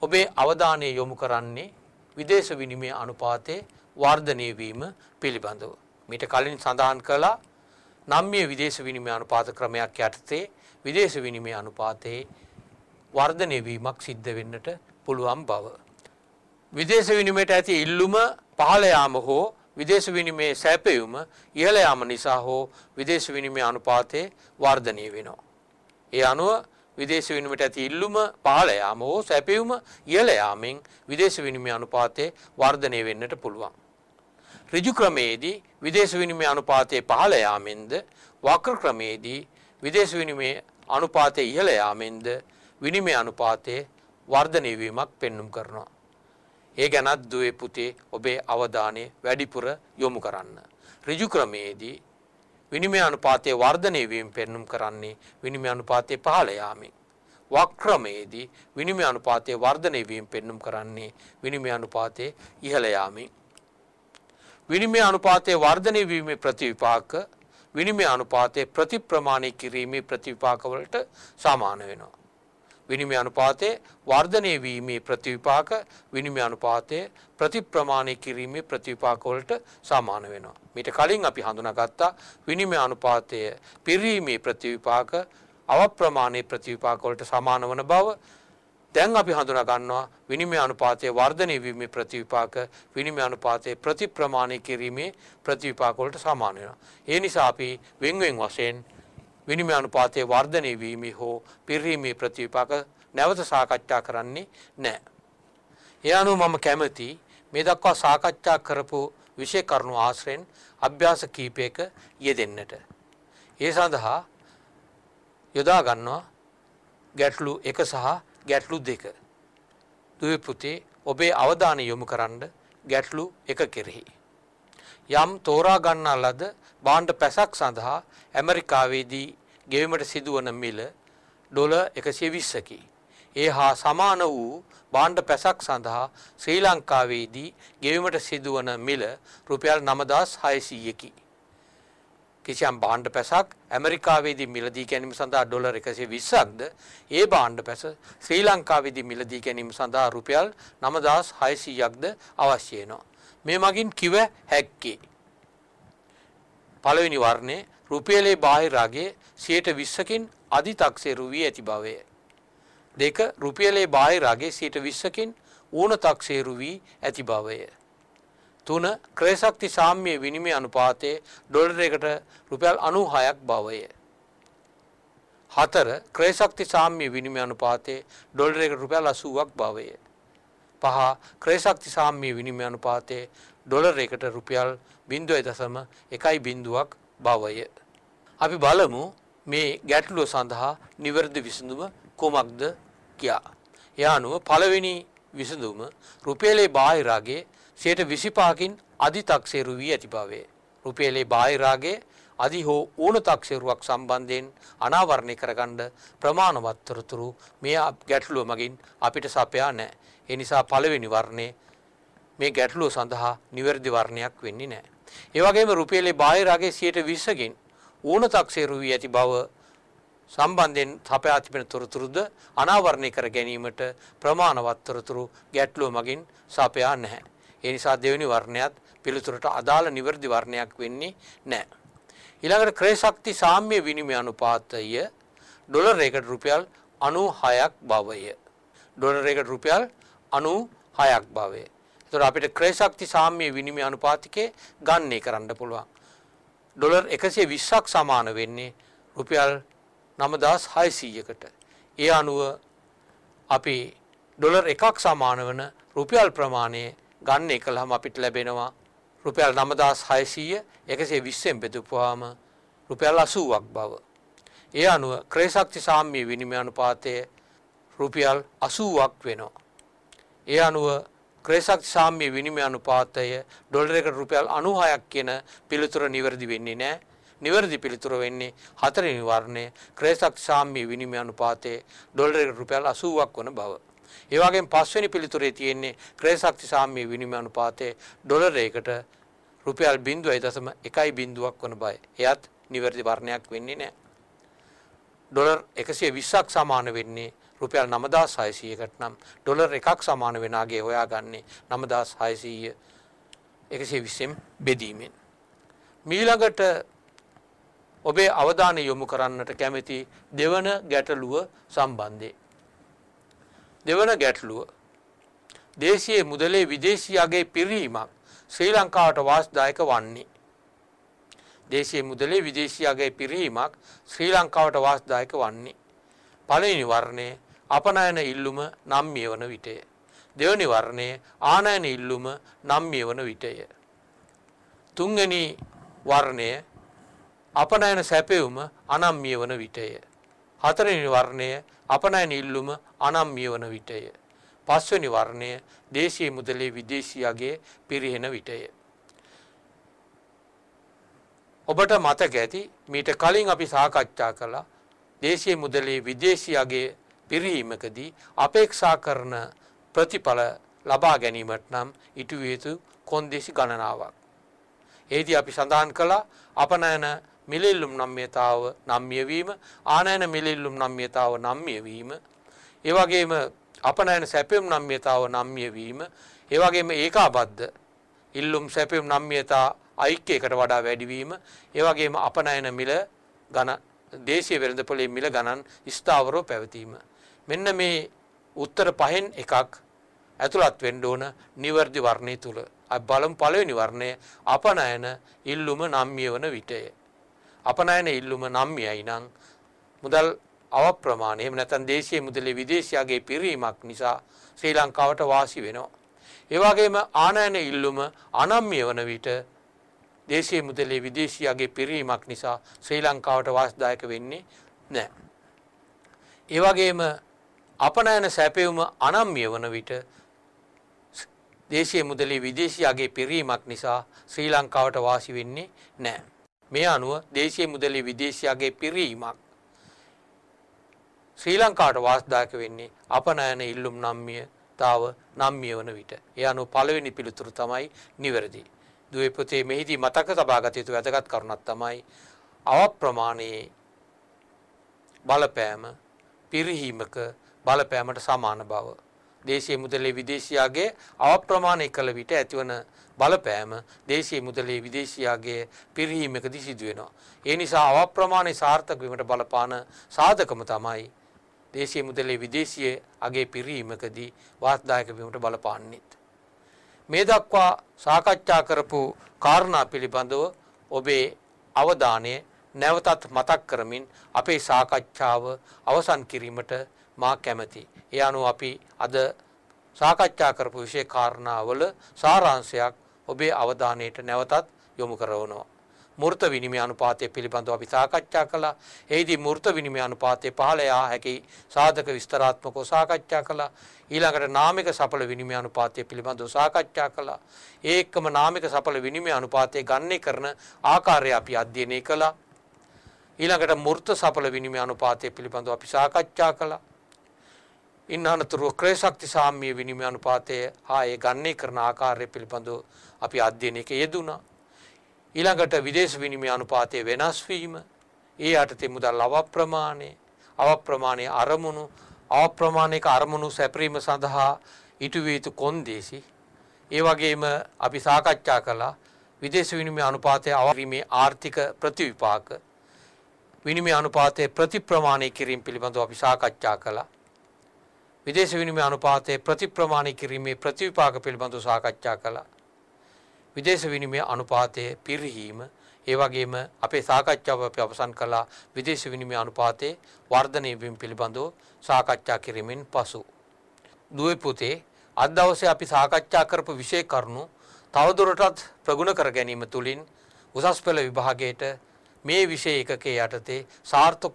ඔබේ අවධානය යොමු කරන්නේ විදේශ විනිමය අනුපාතයේ වර්ධනය වීම පිළිබඳව. මීට කලින් සඳහන් කළා නම්ය විදේශ විනිමය අනුපාත ක්‍රමයක් යටතේ විදේශ විනිමය අනුපාතයේ වර්ධනය වීමක් සිද්ධ වෙන්නට පුළුවන් බව. විදේශ විනිමයට ඇති ඉල්ලුම පහළ යාම හෝ විදේශ විනිමයේ සැපයුම ඉහළ යාම නිසා හෝ විදේශ විනිමය අනුපාතයේ වර්ධනය වෙනවා. ඒ අනුව විදේශ විනිමයට ඇති ඉල්ලුම පහළ යාම හෝ සැපයුම ඉහළ යාමෙන් විදේශ විනිමය අනුපාතයේ වර්ධනය වෙන්නට පුළුවන්. ඍජු ක්‍රමයේදී විදේශ විනිමය අනුපාතයේ පහළ යාමෙන්ද වක්‍ර ක්‍රමයේදී විදේශ විනිමය අනුපාතයේ ඉහළ යාමෙන්ද විනිමය අනුපාතයේ වර්ධනය වීමක් පෙන්눔 කරනවා. ඒ ගැනත් දුවේ පුතේ ඔබේ අවධානය වැඩිපුර යොමු කරන්න. ඍජු ක්‍රමයේදී විනිමය අනුපාතයේ වර්ධනය වීම පෙන්눔 කරන්නේ විනිමය අනුපාතයේ පහළ යාමෙන්. වක්‍රමයේදී විනිමය අනුපාතයේ වර්ධනය වීම පෙන්눔 කරන්නේ විනිමය අනුපාතයේ ඉහළ යාමෙන්. විනිමය අනුපාතයේ වර්ධනය වීමේ ප්‍රතිවිපාක විනිමය අනුපාතයේ ප්‍රතිප්‍රමාණී කිරීමේ ප්‍රතිවිපාක වලට සමාන වෙනවා. විනිමය අනුපාතය වර්ධනය වීමේ ප්‍රතිවිපාක විනිමය අනුපාතය ප්‍රතිප්‍රමාණය කිරීමේ ප්‍රතිවිපාකවලට සමාන වෙනවා. මීට කලින් අපි හඳුනාගත්තා විනිමය අනුපාතය පිරීමේ ප්‍රතිවිපාක අවප්‍රමාණයේ ප්‍රතිවිපාකවලට සමාන වන බව දැන් අපි හඳුනා ගන්නවා විනිමය අනුපාතයේ වර්ධනය වීමේ ප්‍රතිවිපාක විනිමය අනුපාතයේ ප්‍රතිප්‍රමාණය කිරීමේ ප්‍රතිවිපාක වලට සමාන වෙනවා. ඒ නිසා අපි වෙන්වෙන් වශයෙන් විනිමය අනුපාතය වර්ධනය වීමේ හෝ පිරීමේ ප්‍රතිවිපාක නැවත සාකච්ඡා කරන්නේ නැහැ. ඒ අනුව මම කැමති මේ දක්වා සාකච්ඡා කරපු විෂය කරුණු ආශ්‍රයෙන් අභ්‍යාස කීපයක යෙදෙන්නට. ඒ සඳහා යොදා ගන්නවා ගැටලු එක සහ ගැටලු දෙක. දුවේ පුතේ ඔබේ අවධානය යොමු කරන්න ගැටලු එක කෙරෙහි. යම් තෝරා ගන්නා ලද බාණ්ඩ පැසක් සඳහා ඇමරිකාවේදී ගෙවීමට සිදුවන මිල ඩොලර් 120කි. ඒ හා සමාන වූ බාණ්ඩ පැසක් සඳහා ශ්‍රී ලංකාවේදී ගෙවීමට සිදුවන මිල රුපියල් 9600කි. කිසියම් බාණ්ඩ පැසක් ඇමරිකාවේදී මිලදී ගැනීම සඳහා ඩොලර් 120ක්ද ඒ බාණ්ඩ පැස ශ්‍රී ලංකාවේදී මිලදී ගැනීම සඳහා රුපියල් 9600ක්ද අවශ්‍ය වෙනවා. මේ මගින් කිව හැක්කේ පළවෙනි වර්ණයේ රුපියලේ බාහිර අගයේ 120කින් අධිතක්සේරු වී ඇති බවය. දෙක රුපියලේ බාහිර අගයේ 120කින් ඌනතක්සේරු වී ඇති බවය. තුන ක්‍රය ශක්ති සාම්‍ය විනිමය අනුපාතයේ ඩොලරයකට රුපියල් 96ක් බවය. හතර ක්‍රය ශක්ති සාම්‍ය විනිමය අනුපාතයේ ඩොලරයකට රුපියල් 80ක් බවය. පහ ක්‍රය ශක්ති සාම්‍ය විනිමය අනුපාතයේ ඩොලරයකට රුපියල් බිින්දුවයි දසම එකයි බිින්දුවක් බවය. අපි බලමු මේ ගැටලුව සඳහා නිවැරදි විසඳුම කුමක්ද කියා. එයානුව පළවෙනි විසඳුම රුපියලේ බාහිරාගේ සයට විසිපාකින් අධි තක්සේරු වී ඇති බවේ. රුපියලේ බාහිරාගේ අධි හෝ ඕන තක්සේරුවක් සම්බන්ධයෙන් අනාවරණය කරගණ්ඩ ප්‍රමාණවත්තරතුරු මේ ගැටලුව මගින් අපිට සපයා නෑ. එනිසා පළවෙනි වර්ණය මේ ගැටලුව සඳහා නිවැරදි වර්ණයක් වෙන්නේ නෑ. ඒ වගේම රුපියලේ බාහිර අගය 120කින් ඌනතක්සේරු වී ඇති බව සම්බන්ධයෙන් සපයා තිබෙන තොරතුරුද අනාවරණය කර ගැනීමට ප්‍රමාණවත් තොරතුරු ගැටලුව මගින් සපයා නැහැ. ඒ නිසා දෙවෙනි වර්ණයත් පිළිතුරට අදාළ නිවැරදි වර්ණයක් වෙන්නේ නැහැ. ඊළඟට ක්‍රය ශක්ති සාම්‍ය විනිමය අනුපාතය ඩොලර් එකට රුපියල් 96ක් බවය. ඩොලර් එකට රුපියල් 96ක් බවය. එතකොට අපිට ක්‍රය ශක්ති සාම්‍ය විනිමය අනුපාතිකේ ගන්නේ කරන්න පුළුවන්. ඩොලර් 120ක් සමාන වෙන්නේ රුපියල් 9600කට. ඒ අනුව අපි ඩොලර් එකක් සමාන වන රුපියල් ප්‍රමාණය ගන්න එකලහම අපිට ලැබෙනවා රුපියල් 9600 120ෙන් බෙදපුවාම රුපියල් 80ක් බව. ඒ අනුව ක්‍රය ශක්ති සාම්‍ය විනිමය අනුපාතය රුපියල් 80ක් වෙනවා. ඒ අනුව ක්‍රේසක් සාම්‍ය විනිම අනුපාතය ඩොලර එකට රුපියල් 96ක් කියන පිළිතුර නිවැරදි වෙන්නේ නැහැ. නිවැරදි පිළිතුර වෙන්නේ හතරවෙනි වර්ණය ක්‍රේසක් සාම්‍ය විනිමය අනුපාතයේ ඩොලර එකට රුපියල් 80ක් වන බව. ඒ වගේම පස්වෙනි පිළිතුරේ තියෙන්නේ ක්‍රේසක්ති සාම්‍ය විනිමය අනුපාතයේ ඩොලර එකට රුපියල් 0.1.0ක් වන බවයි. එයත් නිවැරදි වර්ණයක් වෙන්නේ නැහැ. ඩොලර් 120ක් සමාන වෙන්නේ රුපියල් 9600කට නම් ඩොලර් එකක් සමාන වෙන අගේ හොයාගන්නේ 9600 120න් බෙදීමෙන් මීළඟට ඔබේ අවධානය යොමු කරන්නට කැමැති දෙවන ගැටලුව සම්බන්ධයෙන් දෙවන ගැටලුව දේශයේ මුදලේ විදේශීයගේ පිරීමක් ශ්‍රී ලංකාවට වාස්දායක වන්නේ දේශයේ මුදලේ විදේශීයගේ පිරීමක් ශ්‍රී ලංකාවට වාස්දායක වන්නේ. පළවෙනි වර්ණයේ අපනයන ඉල්ලුම නම් යවන විටය. දෙවනි වර්ණය ආනයන ඉල්ලුම නම් යවන විටය. තුන්ගනි වර්ණය අපනයන සැපයුම අනම්මිය වන විටය. හතරනි වර්ණය අපනයන ඉල්ලුම අනම්මිය වන විටය. පස්වනි වර්ණය දේශය මුදලේ විදේශීයගේ පිරිහෙන විටය. ඔබට මතක ඇති මීට කලින් අපි සාකච්ඡා කළා දේශය මුදලේ විදේශීයගේ පිරීමකදී අපේක්ෂා කරන ප්‍රතිඵල ලබා ගැනීමට නම් ඉටුවිය යුතු කොන්දේසි ගණනාවක්. ඒදී අපි සඳහන් කළා අපනයන මිලෙල්ලුම් නම්්‍යතාව නම්ය වීම ආනයන මිලෙල්ලුම් නම්්‍යතාව නම්ය වීම ඒ වගේම අපනයන සැපෙම් නම්්‍යතාව නම්ය වීම ඒ වගේම ඒකාබද්ධ ඉල්ලුම් සැපෙම් නම්්‍යතා ඓක්‍යයකට වඩා වැඩිවීම ඒ වගේම අපනයන මිල ගණ දේශීය වෙළඳපොලේ මිල ගණන් ස්ථාවරව පැවතීම මෙන්න මේ උත්තර පහෙන් එකක් ඇතුළත් වෙන්න ඕන නිවර්දි වර්ණය තුල. අපි බලමු පළවෙනි වර්ණය අපනයන ඉල්ලුම නම්්‍ය වන විටය. අපනයන ඉල්ලුම නම්්‍යයි නම් මුදල් අවප්‍රමාණය එහෙම නැත්නම් දේශීය මුදලේ විදේශියාගේ පිරීමක් නිසා ශ්‍රී ලංකාවට වාසි වෙනවා. ඒ වගේම ආනයන ඉල්ලුම අනම්්‍ය වන විට දේශීය මුදලේ විදේශියාගේ පිරීමක් නිසා ශ්‍රී ලංකාවට වාසදායක වෙන්නේ නැහැ. ඒ වගේම අපනයන සැපයුම අනම්ය වන විට දේශය මුදලේ විදේශයාගේ පිරීමක් නිසා ශ්‍රී ලංකාවට වාසි වෙන්නේ නෑ. මේ අනුව දේශය මුදලේ විදේශයාගේ පිරීමක් ශ්‍රී ලංකාට වාස්දායක වෙන්නේ අපනයන ඉල්ලුම් නම්මිය තාව නම්මිය වන විට. එය අනු පළවෙනි පිළිතුරු තමයි නිවැරදි. දුවපතේ මෙහිදී මතක තබාගත යුතු වැදගත් කරුණක් තමයි අව ප්‍රමාණයේ බලපෑම පිරිහීමක බලපෑමට සමාන බව. දේශීය මුදලේ විදේශියාගේ අවප්‍රමාණය කළ විට ඇතිවන බලපෑම දේශීය මුදලේ විදේශියාගේ පිරිහීමකදී සිදුවෙනවා. ඒ නිසා අවප්‍රමාණය සාර්ථක වීමට බලපාන සාධකම තමයි දේශීය මුදලේ විදේශීය අගේ පිරිහීමකදී වාස්දායක වීමට බලපාන්නේ. මේ දක්වා සාකච්ඡා කරපු කාරණා පිළිබඳව ඔබේ අවධානය නැවතත් මතක් කරමින් අපේ සාකච්ඡාව අවසන් කිරීමට මා කැමැති. ඒ අනුව අපි අද සාකච්ඡා කරපු විශේෂ කාරණාවල සාරාංශයක් ඔබේ අවධානයට නැවතත් යොමු කරවනවා. මෘත විනිමය අනුපාතය පිළිබඳව අපි සාකච්ඡා කළා. එෙහිදී මෘත විනිමය අනුපාතය පහළ යා හැකි සාධක විස්තරාත්මකව සාකච්ඡා කළා. ඊළඟට නාමික සඵල විනිමය අනුපාතය පිළිබඳව සාකච්ඡා කළා. ඒ එක්කම නාමික සඵල විනිමය අනුපාතය ගණනය කරන ආකාරය අපි අධ්‍යයනය කළා. ඊළඟට මෘත සඵල විනිමය අනුපාතය පිළිබඳව අපි සාකච්ඡා කළා. ඉන් අනතුරුව ක්‍රය ශක්ති සාම්‍ය විනිමය අනුපාතය හා ඒ ගණනය කරන ආකාරය පිළිබඳව අපි අධ්‍යයනයක යෙදුණා. ඊළඟට විදේශ විනිමය අනුපාතයේ වෙනස් වීම, ඒ යටතේ මුදල් අවප්‍රමාණය, අවප්‍රමාණයේ අරමුණු, අවප්‍රමාණයක අරමුණු සැපරීම සඳහා ඉටුවිය යුතු කොන්දේසි, ඒ වගේම අපි සාකච්ඡා කළා විදේශ විනිමය අනුපාතයේ අවරීමේ ආර්ථික ප්‍රතිවිපාක විනිමය අනුපාතයේ ප්‍රතිප්‍රමාණය කිරීම පිළිබඳව අපි සාකච්ඡා කළා. විදේශ විනිමය අනුපාතයේ ප්‍රතිප්‍රමාණී කිරීමේ ප්‍රතිවිපාක පිළිබඳව සාකච්ඡා කළා. විදේශ විනිමය අනුපාතයේ පිරිහීම ඒ වගේම අපේ සාකච්ඡාව අපි අවසන් කළා විදේශ විනිමය අනුපාතයේ වර්ධනය වීම පිළිබඳව සාකච්ඡා කිරීමෙන් පසු. දුවේ පුතේ අද දවසේ අපි සාකච්ඡා කරපු විෂය කරුණු තවදුරටත් ප්‍රගුණ කර ගැනීම තුළින් උසස් පෙළ විභාගයට මේ විෂය එකකේ යටතේ සාර්ථක